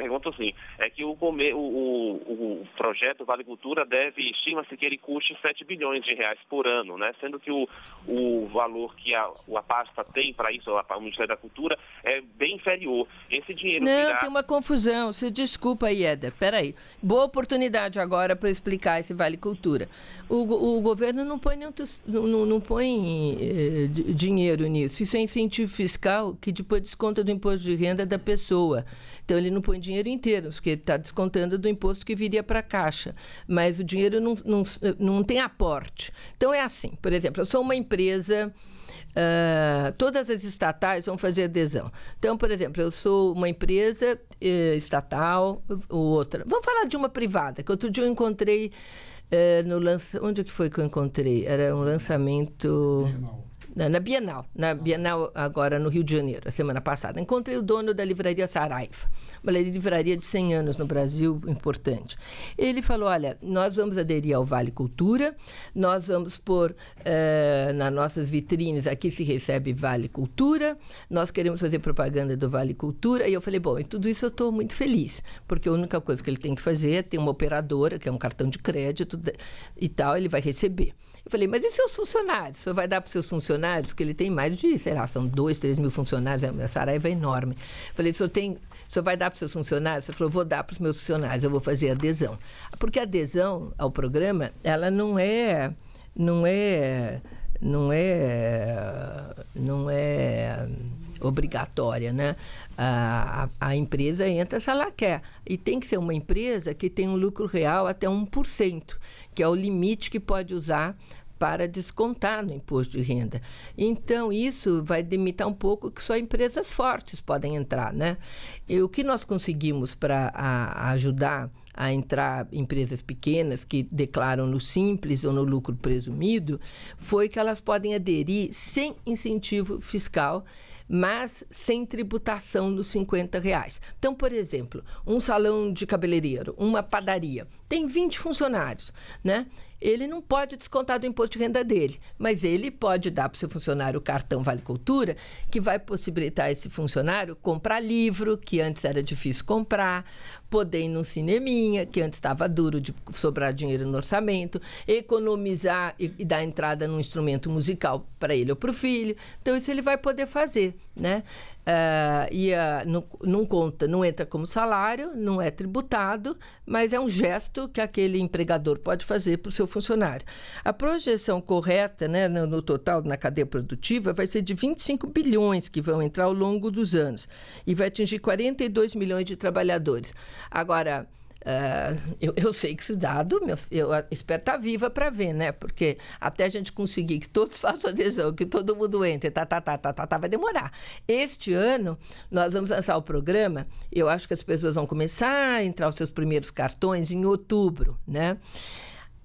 pergunto sim. É que o, o, o, projeto Vale Cultura deve, estima-se que ele custe 7 bilhões de reais por ano, né? Sendo que o, o valor que a, a pasta tem para isso, o Ministério da Cultura, é bem inferior. Esse dinheiro. Não, virá... tem uma confusão. Se desculpa, Ieda. Peraí. Boa oportunidade agora para explicar esse Vale Cultura. O, o governo não põe, nenhum, não, não põe eh, dinheiro nisso. Isso é incentivo fiscal que depois desconta do imposto de renda da pessoa. Então ele não põe dinheiro inteiro, porque ele está descontando do imposto que viria para a Caixa. Mas o dinheiro não, não, não tem aporte. Então é assim, por exemplo, eu sou uma empresa. Uh, todas as estatais vão fazer adesão. Então, por exemplo, eu sou uma empresa eh, estatal ou outra. Vamos falar de uma privada, que outro dia eu encontrei eh, no lançamento. Onde é que foi que eu encontrei? Era um lançamento... Bienal na, na Bienal, na Bienal agora no Rio de Janeiro, a semana passada. Encontrei o dono da livraria Saraiva, uma livraria de 100 anos no Brasil, importante. Ele falou: olha, nós vamos aderir ao Vale Cultura, nós vamos pôr eh, nas nossas vitrines, aqui se recebe Vale Cultura, nós queremos fazer propaganda do Vale Cultura. E eu falei: bom, em tudo isso eu estou muito feliz, porque a única coisa que ele tem que fazer é ter uma operadora, que é um cartão de crédito e tal, ele vai receber. Eu falei, mas e seus funcionários? O senhor vai dar para os seus funcionários? Que ele tem mais de, sei lá, são dois, três mil funcionários, a Saraiva é enorme. Eu falei, o senhor, tem, o senhor vai dar para os seus funcionários? Ele falou, vou dar para os meus funcionários, eu vou fazer adesão. Porque a adesão ao programa, ela não é. Não é. Não é. Não é obrigatória, né? A, a, a, empresa entra se ela quer. E tem que ser uma empresa que tem um lucro real até 1%, que é o limite que pode usar para descontar no imposto de renda. Então, isso vai limitar um pouco que só empresas fortes podem entrar, né? E o que nós conseguimos para ajudar a entrar empresas pequenas que declaram no simples ou no lucro presumido, foi que elas podem aderir sem incentivo fiscal mas sem tributação dos 50 reais. Então, por exemplo, um salão de cabeleireiro, uma padaria, tem 20 funcionários, né? ele não pode descontar do imposto de renda dele, mas ele pode dar para o seu funcionário o cartão Vale Cultura, que vai possibilitar esse funcionário comprar livro, que antes era difícil comprar, poder ir num cineminha, que antes estava duro de sobrar dinheiro no orçamento, economizar e, e dar entrada num instrumento musical para ele ou para o filho. Então, isso ele vai poder fazer, né? Uh, e, uh, não, não, conta, não entra como salário, não é tributado, mas é um gesto que aquele empregador pode fazer para o seu funcionário. A projeção correta né, no, no, total na cadeia produtiva vai ser de 25 bilhões que vão entrar ao longo dos anos e vai atingir 42 milhões de trabalhadores. Agora, Uh, eu, eu, sei que isso dado, meu, eu espero estar tá viva para ver, né? Porque até a gente conseguir que todos façam adesão, que todo mundo entre, tá, tá, tá, tá, tá, tá, vai demorar. Este ano, nós vamos lançar o programa, eu acho que as pessoas vão começar a entrar os seus primeiros cartões em outubro, né?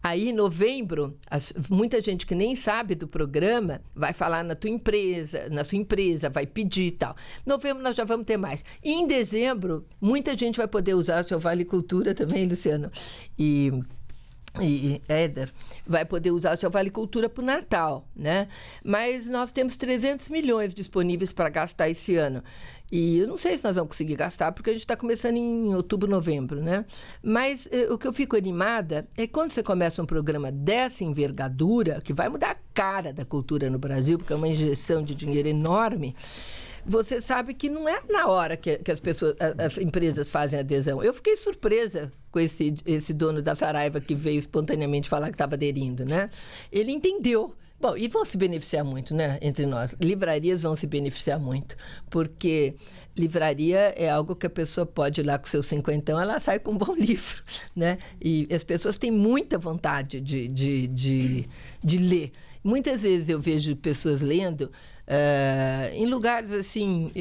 Aí, em novembro, as, muita gente que nem sabe do programa vai falar na tua empresa, na sua empresa, vai pedir e tal. Novembro nós já vamos ter mais. E em dezembro, muita gente vai poder usar o seu Vale Cultura também, Luciano. E e Éder vai poder usar o seu Vale Cultura para o Natal, né? Mas nós temos 300 milhões disponíveis para gastar esse ano. E eu não sei se nós vamos conseguir gastar, porque a gente está começando em outubro, novembro, né? Mas eh, o que eu fico animada é quando você começa um programa dessa envergadura, que vai mudar a cara da cultura no Brasil, porque é uma injeção de dinheiro enorme você sabe que não é na hora que, que, as pessoas, as empresas fazem adesão. Eu fiquei surpresa com esse, esse dono da Saraiva que veio espontaneamente falar que estava aderindo, né? Ele entendeu Bom, e vão se beneficiar muito, né, entre nós. Livrarias vão se beneficiar muito, porque livraria é algo que a pessoa pode ir lá com seus cinquentão, ela sai com um bom livro, né? E as pessoas têm muita vontade de, de, de, de ler. Muitas vezes eu vejo pessoas lendo eh, em lugares assim,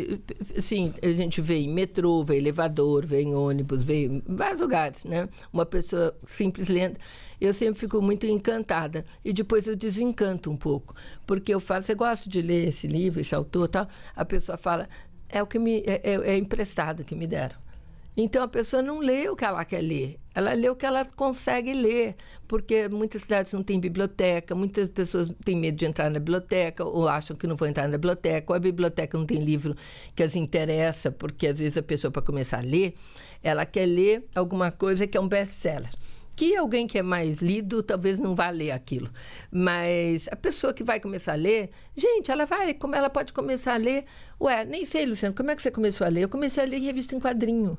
assim, a gente vê em metrô, vê em elevador, vê em ônibus, vê em vários lugares, né? Uma pessoa simples lendo eu sempre fico muito encantada. E depois eu desencanto um pouco, porque eu falo, você gosta de ler esse livro, esse autor tal? A pessoa fala, é o que me, é, é, é emprestado que me deram. Então a pessoa não lê o que ela quer ler, ela lê o que ela consegue ler, porque muitas cidades não têm biblioteca, muitas pessoas têm medo de entrar na biblioteca ou acham que não vão entrar na biblioteca, ou a biblioteca não tem livro que as interessa, porque às vezes a pessoa para começar a ler, ela quer ler alguma coisa que é um best-seller que alguém que é mais lido talvez não vá ler aquilo, mas a pessoa que vai começar a ler, gente, ela vai, como ela pode começar a ler? Ué, nem sei, Luciano, como é que você começou a ler? Eu comecei a ler revista em quadrinho.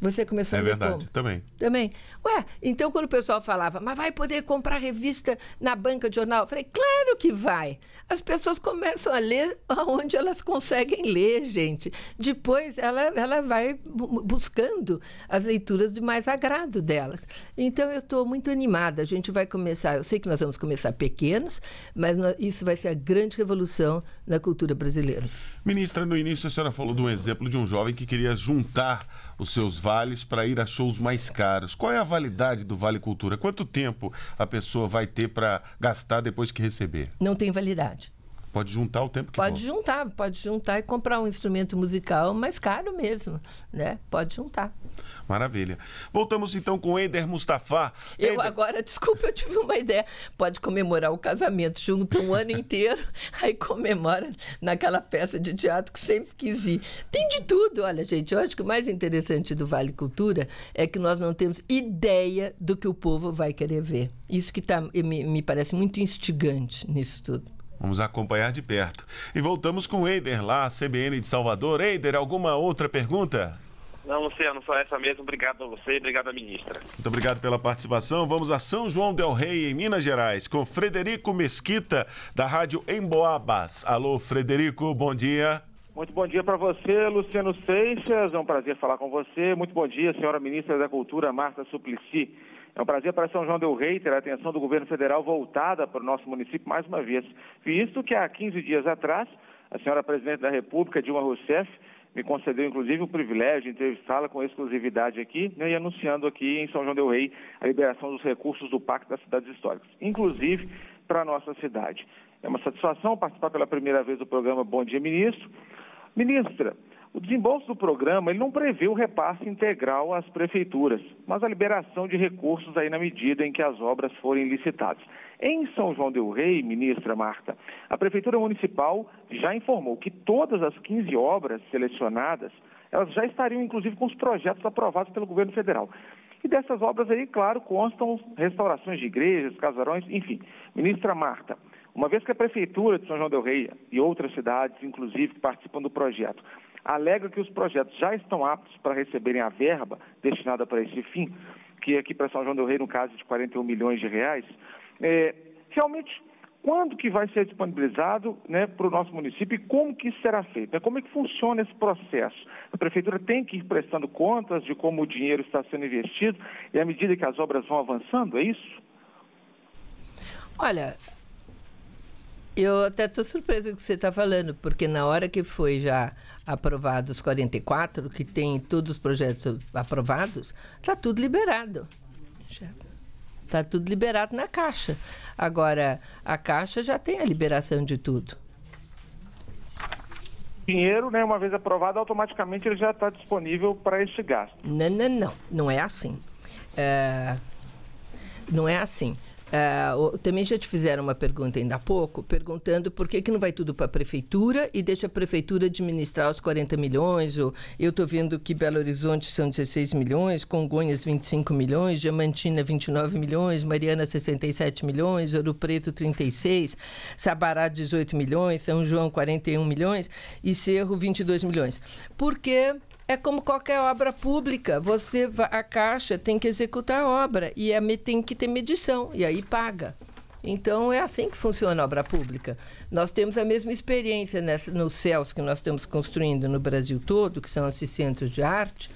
Você começou é a ler verdade, como? também. Também. Ué, então quando o pessoal falava, mas vai poder comprar revista na banca de jornal? Eu falei, claro que vai. As pessoas começam a ler onde elas conseguem ler, gente. Depois ela, ela vai buscando as leituras de mais agrado delas. Então eu estou muito animada. A gente vai começar, eu sei que nós vamos começar pequenos, mas isso vai ser a grande revolução na cultura brasileira. Ministra, no início a senhora falou de um exemplo de um jovem que queria juntar os seus vales para ir a shows mais caros. Qual é a validade do Vale Cultura? Quanto tempo a pessoa vai ter para gastar depois que receber? Não tem validade. Pode juntar o tempo que Pode for. juntar, pode juntar e comprar um instrumento musical mais caro mesmo, né? Pode juntar. Maravilha. Voltamos então com Eder Mustafa. Eu Eder... agora, desculpa, eu tive uma ideia. Pode comemorar o casamento, junto um ano inteiro, aí comemora naquela festa de teatro que sempre quis ir. Tem de tudo, olha, gente. Eu acho que o mais interessante do Vale Cultura é que nós não temos ideia do que o povo vai querer ver. Isso que tá, me, me parece muito instigante nisso tudo. Vamos acompanhar de perto. E voltamos com o Eider lá, CBN de Salvador. Eider, alguma outra pergunta? Não, Luciano, só essa mesmo. Obrigado a você, obrigado à ministra. Muito obrigado pela participação. Vamos a São João del Rei, em Minas Gerais, com Frederico Mesquita, da Rádio Emboabas. Alô, Frederico, bom dia. Muito bom dia para você, Luciano Seixas. É um prazer falar com você. Muito bom dia, senhora ministra da Cultura, Marta Suplicy. É um prazer para São João Del Rey ter a atenção do governo federal voltada para o nosso município mais uma vez, visto que há 15 dias atrás, a senhora presidente da República, Dilma Rousseff, me concedeu inclusive o privilégio de entrevistá-la com exclusividade aqui né, e anunciando aqui em São João Del Rei a liberação dos recursos do Pacto das Cidades Históricas, inclusive para a nossa cidade. É uma satisfação participar pela primeira vez do programa Bom Dia Ministro. Ministra, o desembolso do programa ele não prevê o repasse integral às prefeituras, mas a liberação de recursos aí na medida em que as obras forem licitadas. Em São João del Rei, ministra Marta, a Prefeitura Municipal já informou que todas as 15 obras selecionadas, elas já estariam inclusive com os projetos aprovados pelo governo federal. E dessas obras aí, claro, constam restaurações de igrejas, casarões, enfim. Ministra Marta, uma vez que a Prefeitura de São João del Rei e outras cidades, inclusive, que participam do projeto, alega que os projetos já estão aptos para receberem a verba destinada para esse fim, que aqui para São João del Rei, no caso, de 41 milhões de reais. É, realmente, quando que vai ser disponibilizado né, para o nosso município e como que isso será feito? Né? Como é que funciona esse processo? A prefeitura tem que ir prestando contas de como o dinheiro está sendo investido e à medida que as obras vão avançando, é isso? Olha, eu até estou surpresa com o que você está falando, porque na hora que foi já aprovado os 44, que tem todos os projetos aprovados, está tudo liberado. Está tudo liberado na Caixa. Agora, a Caixa já tem a liberação de tudo. Dinheiro, né, uma vez aprovado, automaticamente ele já está disponível para esse gasto. Não, não, não. Não é assim. É... Não é assim. Ah, também já te fizeram uma pergunta ainda há pouco, perguntando por que, que não vai tudo para a prefeitura e deixa a prefeitura administrar os 40 milhões. Ou, eu estou vendo que Belo Horizonte são 16 milhões, Congonhas 25 milhões, Diamantina 29 milhões, Mariana 67 milhões, Ouro Preto 36, Sabará 18 milhões, São João 41 milhões e Cerro 22 milhões. Por que é como qualquer obra pública, você a caixa tem que executar a obra e a, tem que ter medição e aí paga. Então é assim que funciona a obra pública. Nós temos a mesma experiência nessa, nos céus que nós estamos construindo no Brasil todo, que são esses centros de arte,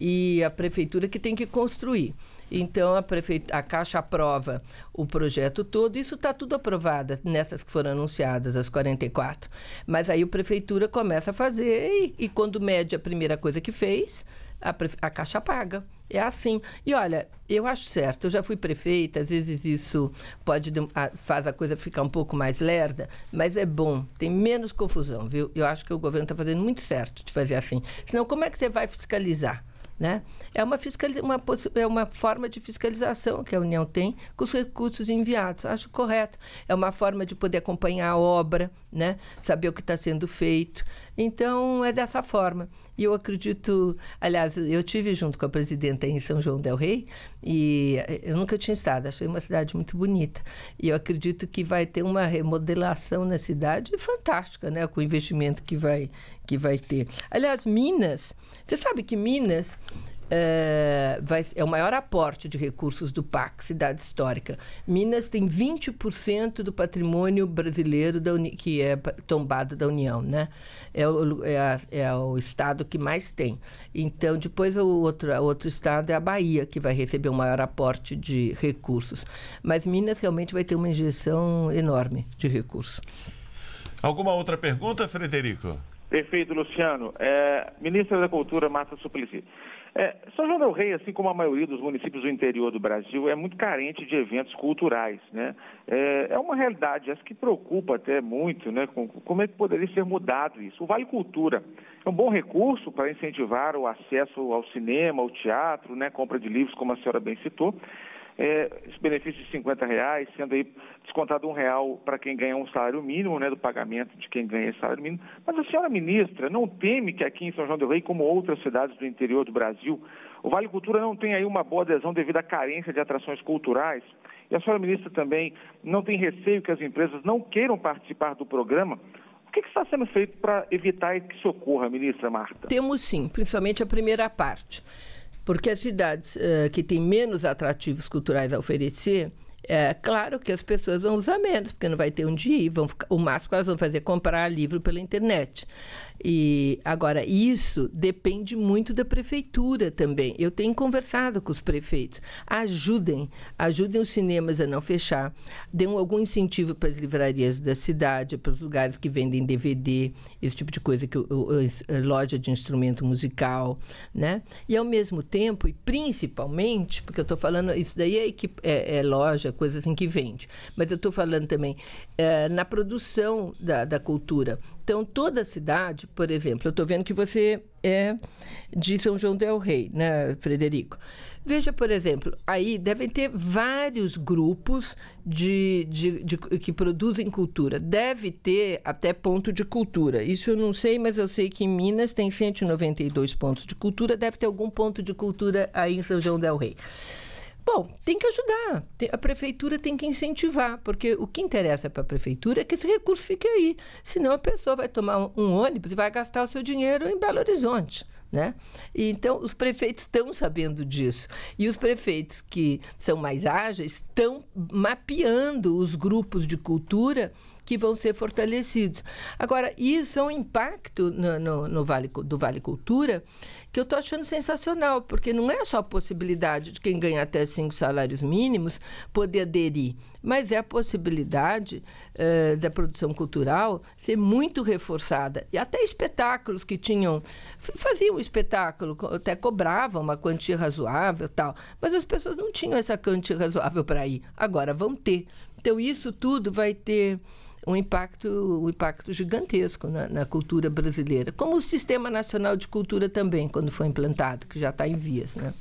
e a prefeitura que tem que construir. Então, a, prefeita, a Caixa aprova o projeto todo. Isso está tudo aprovado nessas que foram anunciadas, as 44. Mas aí a Prefeitura começa a fazer e, e quando mede a primeira coisa que fez, a, a Caixa paga. É assim. E olha, eu acho certo. Eu já fui prefeita, às vezes isso pode faz a coisa ficar um pouco mais lerda, mas é bom, tem menos confusão, viu? Eu acho que o governo está fazendo muito certo de fazer assim. Senão, como é que você vai fiscalizar? Né? É uma, uma, é uma forma de fiscalização que a União tem com os recursos enviados. Acho correto. É uma forma de poder acompanhar a obra, né? saber o que está sendo feito. Então, é dessa forma. E eu acredito, aliás, eu tive junto com a presidenta em São João del Rei e eh, eu nunca tinha estado, achei uma cidade muito bonita. E eu acredito que vai ter uma remodelação na cidade fantástica, né, com o investimento que vai que vai ter. Aliás, Minas, você sabe que Minas é, vai, é o maior aporte de recursos do PAC, Cidade Histórica. Minas tem 20% do patrimônio brasileiro Uni, que é tombado da União, né? É o, é, a, é o estado que mais tem. Então, depois o outro, outro estado é a Bahia, que vai receber o maior aporte de recursos. Mas Minas realmente vai ter uma injeção enorme de recursos. Alguma outra pergunta, Frederico? Perfeito, Luciano. É, eh, ministra da Cultura, Marta Suplicy. É, São João del Rei, assim como a maioria dos municípios do interior do Brasil, é muito carente de eventos culturais. Né? É, é uma realidade, essa que preocupa até muito, né? Com, como é que poderia ser mudado isso. O Vale Cultura é um bom recurso para incentivar o acesso ao cinema, ao teatro, né? compra de livros, como a senhora bem citou é, esse benefício de 50 reais, sendo aí descontado um real para quem ganha um salário mínimo, né, do pagamento de quem ganha esse salário mínimo. Mas a senhora ministra não teme que aqui em São João del Rei, como outras cidades do interior do Brasil, o Vale Cultura não tenha aí uma boa adesão devido à carência de atrações culturais? E a senhora ministra também não tem receio que as empresas não queiram participar do programa? O que está sendo feito para evitar que isso ocorra, ministra Marta? Temos sim, principalmente a primeira parte. Porque as cidades uh, que têm menos atrativos culturais a oferecer, é claro que as pessoas vão usar menos, porque não vai ter onde ir, vão ficar, o máximo que elas vão fazer é comprar livro pela internet. E agora isso depende muito da prefeitura também. Eu tenho conversado com os prefeitos. Ajudem, ajudem os cinemas a não fechar, deem algum incentivo para as livrarias da cidade, para os lugares que vendem DVD, esse tipo de coisa que loja de instrumento musical, né? E ao mesmo tempo e principalmente, porque eu estou falando isso daí é, equipe, é, é, loja, coisas assim que vende, mas eu estou falando também é, na produção da, da cultura então, toda a cidade, por exemplo, eu estou vendo que você é de São João del Rei, né, Frederico? Veja, por exemplo, aí devem ter vários grupos de, de, de, que produzem cultura. Deve ter até ponto de cultura. Isso eu não sei, mas eu sei que em Minas tem 192 pontos de cultura. Deve ter algum ponto de cultura aí em São João del Rei. Bom, tem que ajudar. A prefeitura tem que incentivar, porque o que interessa para a prefeitura é que esse recurso fique aí. Senão a pessoa vai tomar um ônibus e vai gastar o seu dinheiro em Belo Horizonte. Né? Então, os prefeitos estão sabendo disso. E os prefeitos que são mais ágeis estão mapeando os grupos de cultura que vão ser fortalecidos. Agora, isso é um impacto no, no, no vale, do Vale Cultura que eu estou achando sensacional, porque não é só a possibilidade de quem ganha até cinco salários mínimos poder aderir, mas é a possibilidade uh, da produção cultural ser muito reforçada. E até espetáculos que tinham. faziam espetáculo, até cobravam uma quantia razoável tal, mas as pessoas não tinham essa quantia razoável para ir. Agora vão ter. Então, isso tudo vai ter um impacto, um impacto gigantesco na, na, cultura brasileira, como o Sistema Nacional de Cultura também, quando foi implantado, que já está em vias. Né?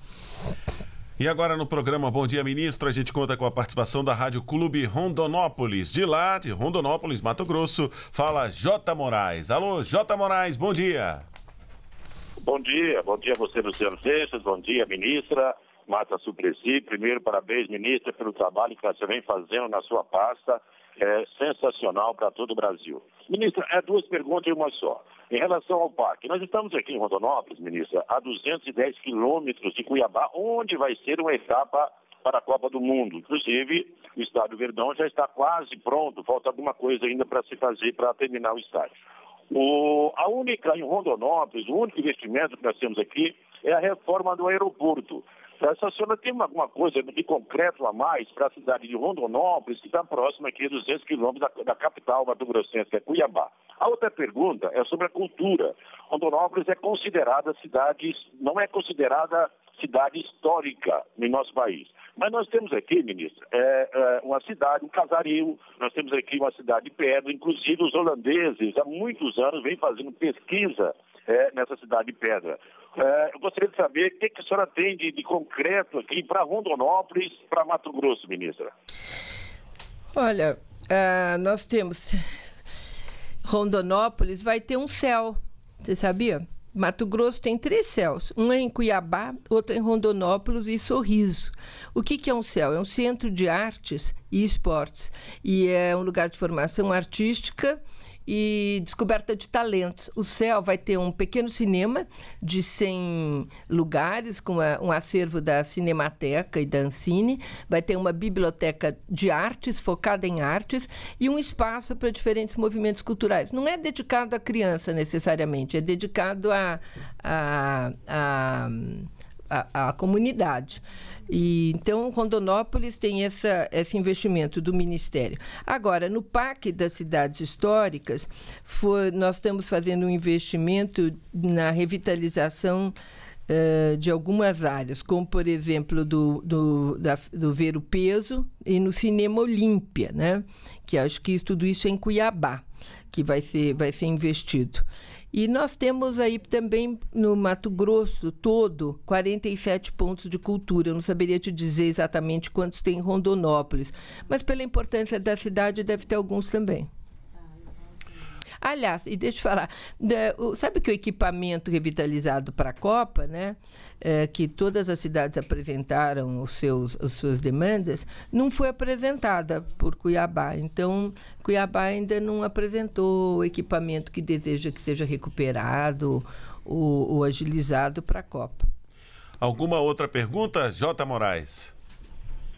E agora no programa Bom Dia Ministro, a gente conta com a participação da Rádio Clube Rondonópolis. De lá, de Rondonópolis, Mato Grosso, fala J. Moraes. Alô, J. Moraes, bom dia. Bom dia, bom dia a você, Luciano Seixas, bom dia, ministra Marta Suplicy. Primeiro, parabéns, ministra, pelo trabalho que você vem fazendo na sua pasta é sensacional para todo o Brasil. Ministra, é duas perguntas e uma só. Em relação ao parque, nós estamos aqui em Rondonópolis, ministra, a 210 quilômetros de Cuiabá, onde vai ser uma etapa para a Copa do Mundo. Inclusive, o Estádio Verdão já está quase pronto, falta alguma coisa ainda para se fazer para terminar o estádio. O, a única, em Rondonópolis, o único investimento que nós temos aqui é a reforma do aeroporto. Essa senhora tem alguma coisa de concreto a mais para a cidade de Rondonópolis, que está próxima aqui, 200 quilômetros da, da capital mato-grossense, que é Cuiabá. A outra pergunta é sobre a cultura. Rondonópolis é considerada cidade, não é considerada cidade histórica no nosso país. Mas nós temos aqui, ministro, é, é, uma cidade, um casaril, nós temos aqui uma cidade de pedra, inclusive os holandeses há muitos anos vêm fazendo pesquisa é, nessa cidade de pedra. É, eu gostaria de saber o que, que a senhora tem de, de concreto aqui para Rondonópolis, para Mato Grosso, ministra. Olha, uh, nós temos Rondonópolis vai ter um céu, você sabia? Mato Grosso tem três céus, um é em Cuiabá, outro é em Rondonópolis e Sorriso. O que, que é um céu? É um centro de artes e esportes e é um lugar de formação artística e descoberta de talentos. O céu vai ter um pequeno cinema de 100 lugares, com um acervo da Cinemateca e da Ancine, vai ter uma biblioteca de artes, focada em artes, e um espaço para diferentes movimentos culturais. Não é dedicado à criança necessariamente, é dedicado a, a, a a, a comunidade. E, então, Rondonópolis tem essa, esse investimento do Ministério. Agora, no Parque das Cidades Históricas, for, nós estamos fazendo um investimento na revitalização uh, de algumas áreas, como, por exemplo, do, do, da, do Ver o Peso e no Cinema Olímpia, né? que acho que tudo isso é em Cuiabá que vai ser, vai ser investido. E nós temos aí também no Mato Grosso todo 47 pontos de cultura. Eu não saberia te dizer exatamente quantos tem em Rondonópolis, mas pela importância da cidade deve ter alguns também. Aliás, e deixa eu falar, sabe que o equipamento revitalizado para a Copa, né? é, que todas as cidades apresentaram os seus, as suas demandas, não foi apresentada por Cuiabá. Então, Cuiabá ainda não apresentou o equipamento que deseja que seja recuperado ou, ou agilizado para a Copa. Alguma outra pergunta, J. Moraes?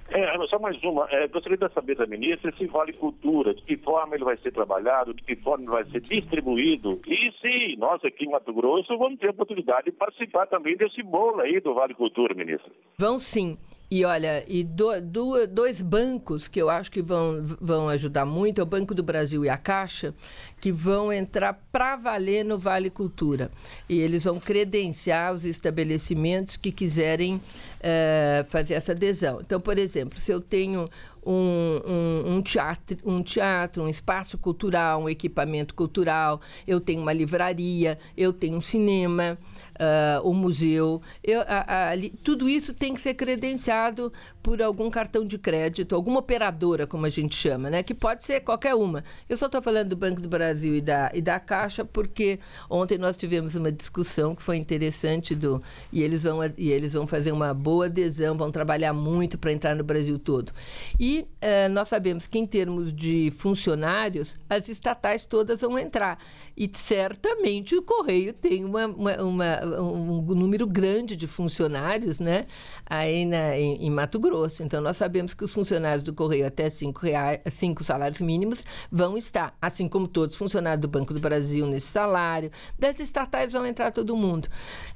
É, só mais uma. É, gostaria de saber da ministra se vale cultura, de que forma ele vai ser trabalhado, de que forma ele vai ser distribuído. E se nós aqui em Mato Grosso vamos ter a oportunidade de participar também desse bolo aí do Vale Cultura, ministra. Vão sim. E olha, e do, do, dois bancos que eu acho que vão, vão ajudar muito, é o Banco do Brasil e a Caixa, que vão entrar para valer no Vale Cultura. E eles vão credenciar os estabelecimentos que quiserem é, fazer essa adesão. Então, por exemplo, se eu tenho um, um, um, teatro, um teatro, um espaço cultural, um equipamento cultural, eu tenho uma livraria, eu tenho um cinema uh, o museu. Eu, a, a, tudo isso tem que ser credenciado por algum cartão de crédito, alguma operadora, como a gente chama, né? Que pode ser qualquer uma. Eu só estou falando do Banco do Brasil e da, e da Caixa, porque ontem nós tivemos uma discussão que foi interessante do, e, eles vão, e eles vão fazer uma boa adesão, vão trabalhar muito para entrar no Brasil todo. E uh, nós sabemos que em termos de funcionários, as estatais todas vão entrar. E certamente o Correio tem uma, uma, uma um número grande de funcionários né, aí na, em, em, Mato Grosso. Então, nós sabemos que os funcionários do Correio até cinco, reais, cinco salários mínimos vão estar, assim como todos os funcionários do Banco do Brasil nesse salário. Das estatais vão entrar todo mundo.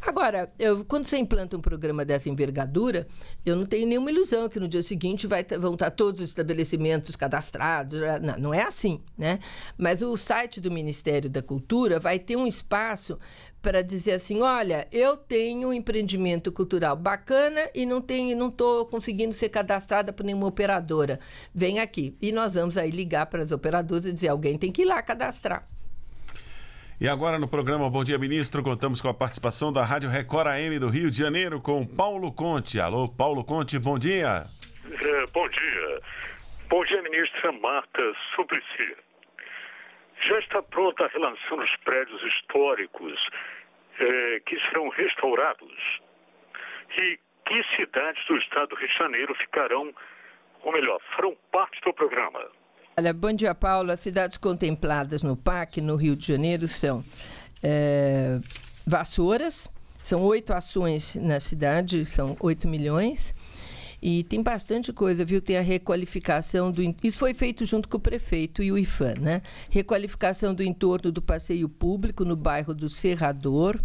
Agora, eu, quando você implanta um programa dessa envergadura, eu não tenho nenhuma ilusão que no dia seguinte vai, vão estar todos os estabelecimentos cadastrados. Ah, não, não é assim, né? Mas o site do Ministério da Cultura vai ter um espaço para dizer assim, olha, eu tenho um empreendimento cultural bacana e não tenho, não estou conseguindo ser cadastrada por nenhuma operadora. Vem aqui. E nós vamos aí ligar para as operadoras e dizer, alguém tem que ir lá cadastrar. E agora no programa Bom Dia Ministro, contamos com a participação da Rádio Record AM do Rio de Janeiro com Paulo Conte. Alô, Paulo Conte, bom dia. É, bom dia. Bom dia, ministra Marta Suplicy. Já está pronta a relação dos prédios históricos eh, que serão restaurados. E que cidades do estado do Rio de Janeiro ficarão, ou melhor, farão parte do programa? Olha, bom dia, Paula. As cidades contempladas no PAC, no Rio de Janeiro, são é, Vassouras, são oito ações na cidade, são oito milhões. E tem bastante coisa, viu? Tem a requalificação do. Isso foi feito junto com o prefeito e o Ifan né? Requalificação do entorno do passeio público no bairro do Serrador,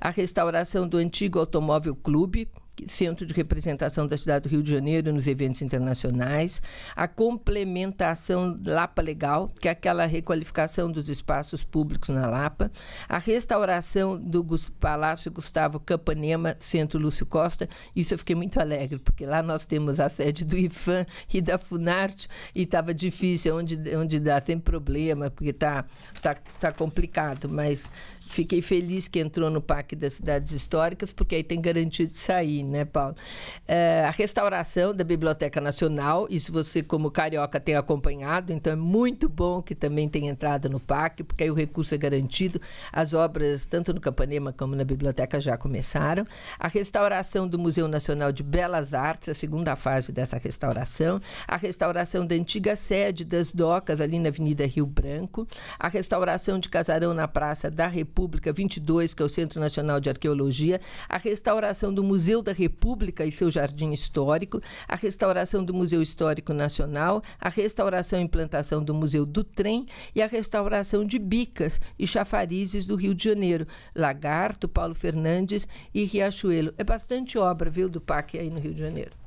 a restauração do antigo Automóvel Clube, Centro de Representação da Cidade do Rio de Janeiro nos eventos internacionais, a complementação Lapa Legal, que é aquela requalificação dos espaços públicos na Lapa, a restauração do Palácio Gustavo Campanema, Centro Lúcio Costa. Isso eu fiquei muito alegre, porque lá nós temos a sede do IFAM e da Funarte, e estava difícil, onde, onde dá sempre problema, porque está tá, tá complicado, mas Fiquei feliz que entrou no Parque das Cidades Históricas, porque aí tem garantia de sair, né, Paulo? É, a restauração da Biblioteca Nacional, isso você, como carioca, tem acompanhado, então é muito bom que também tenha entrado no parque, porque aí o recurso é garantido. As obras, tanto no Campanema como na biblioteca, já começaram. A restauração do Museu Nacional de Belas Artes, a segunda fase dessa restauração. A restauração da antiga sede das docas, ali na Avenida Rio Branco. A restauração de casarão na Praça da República República 22, que é o Centro Nacional de Arqueologia, a restauração do Museu da República e seu Jardim Histórico, a restauração do Museu Histórico Nacional, a restauração e implantação do Museu do Trem e a restauração de bicas e chafarizes do Rio de Janeiro, Lagarto, Paulo Fernandes e Riachuelo. É bastante obra, viu, do PAC aí no Rio de Janeiro.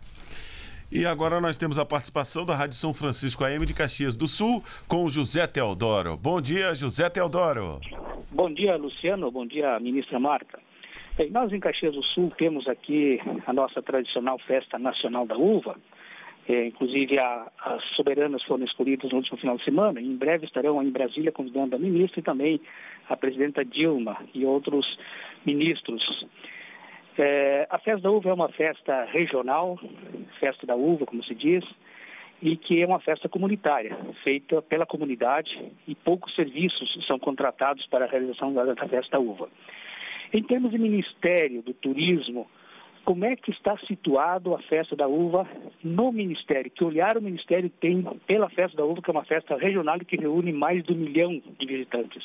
E agora nós temos a participação da Rádio São Francisco AM de Caxias do Sul com o José Teodoro. Bom dia, José Teodoro. Bom dia, Luciano. Bom dia, ministra Marta. Bem, nós em Caxias do Sul temos aqui a nossa tradicional Festa Nacional da Uva. É, inclusive, a, as soberanas foram escolhidas no último final de semana. em breve estarão em Brasília convidando a ministra e também a presidenta Dilma e outros ministros. É, a Festa da Uva é uma festa regional, Festa da Uva, como se diz, e que é uma festa comunitária, feita pela comunidade e poucos serviços são contratados para a realização da, Festa da Uva. Em termos de Ministério do Turismo, como é que está situado a Festa da Uva no Ministério? Que olhar o Ministério tem pela Festa da Uva, que é uma festa regional que reúne mais de um milhão de visitantes,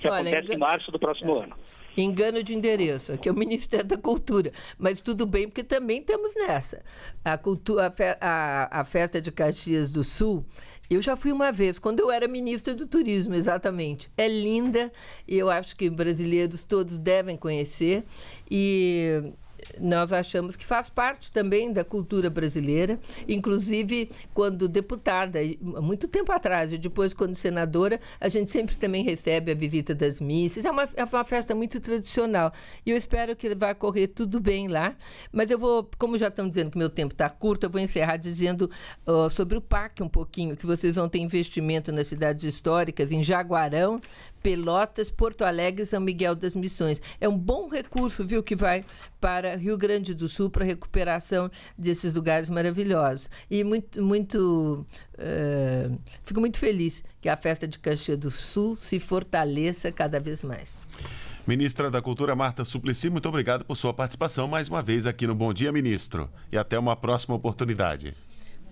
que Olha, acontece em março do próximo é. ano. Engano de endereço, aqui é o Ministério da Cultura. Mas tudo bem, porque também temos nessa. A, cultura, a, fe, a, a festa de Caxias do Sul eu já fui uma vez, quando eu era ministra do Turismo, exatamente. É linda, eu acho que brasileiros todos devem conhecer. E nós achamos que faz parte também da cultura brasileira. Inclusive, quando deputada, muito tempo atrás, e depois quando senadora, a gente sempre também recebe a visita das missas. É uma, é uma festa muito tradicional. E eu espero que vai correr tudo bem lá. Mas eu vou, como já estão dizendo que meu tempo está curto, eu vou encerrar dizendo uh, sobre o PAC um pouquinho, que vocês vão ter investimento nas cidades históricas, em Jaguarão, Pelotas, Porto Alegre, São Miguel das Missões. É um bom recurso, viu, que vai para Rio Grande do Sul para recuperação desses lugares maravilhosos. E muito, muito, uh, fico muito feliz que a festa de Caxias do Sul se fortaleça cada vez mais. Ministra da Cultura Marta Suplicy, muito obrigado por sua participação mais uma vez aqui no Bom Dia, ministro. E até uma próxima oportunidade.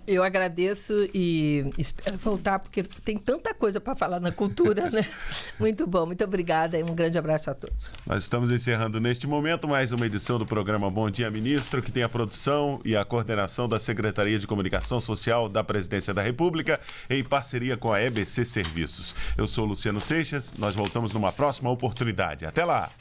Eu agradeço e espero voltar, porque tem tanta coisa para falar na cultura, né? muito bom, muito obrigada e um grande abraço a todos. Nós estamos encerrando neste momento mais uma edição do programa Bom Dia Ministro, que tem a produção e a coordenação da Secretaria de Comunicação Social da Presidência da República, em parceria com a EBC Serviços. Eu sou Luciano Seixas, nós voltamos numa próxima oportunidade. Até lá!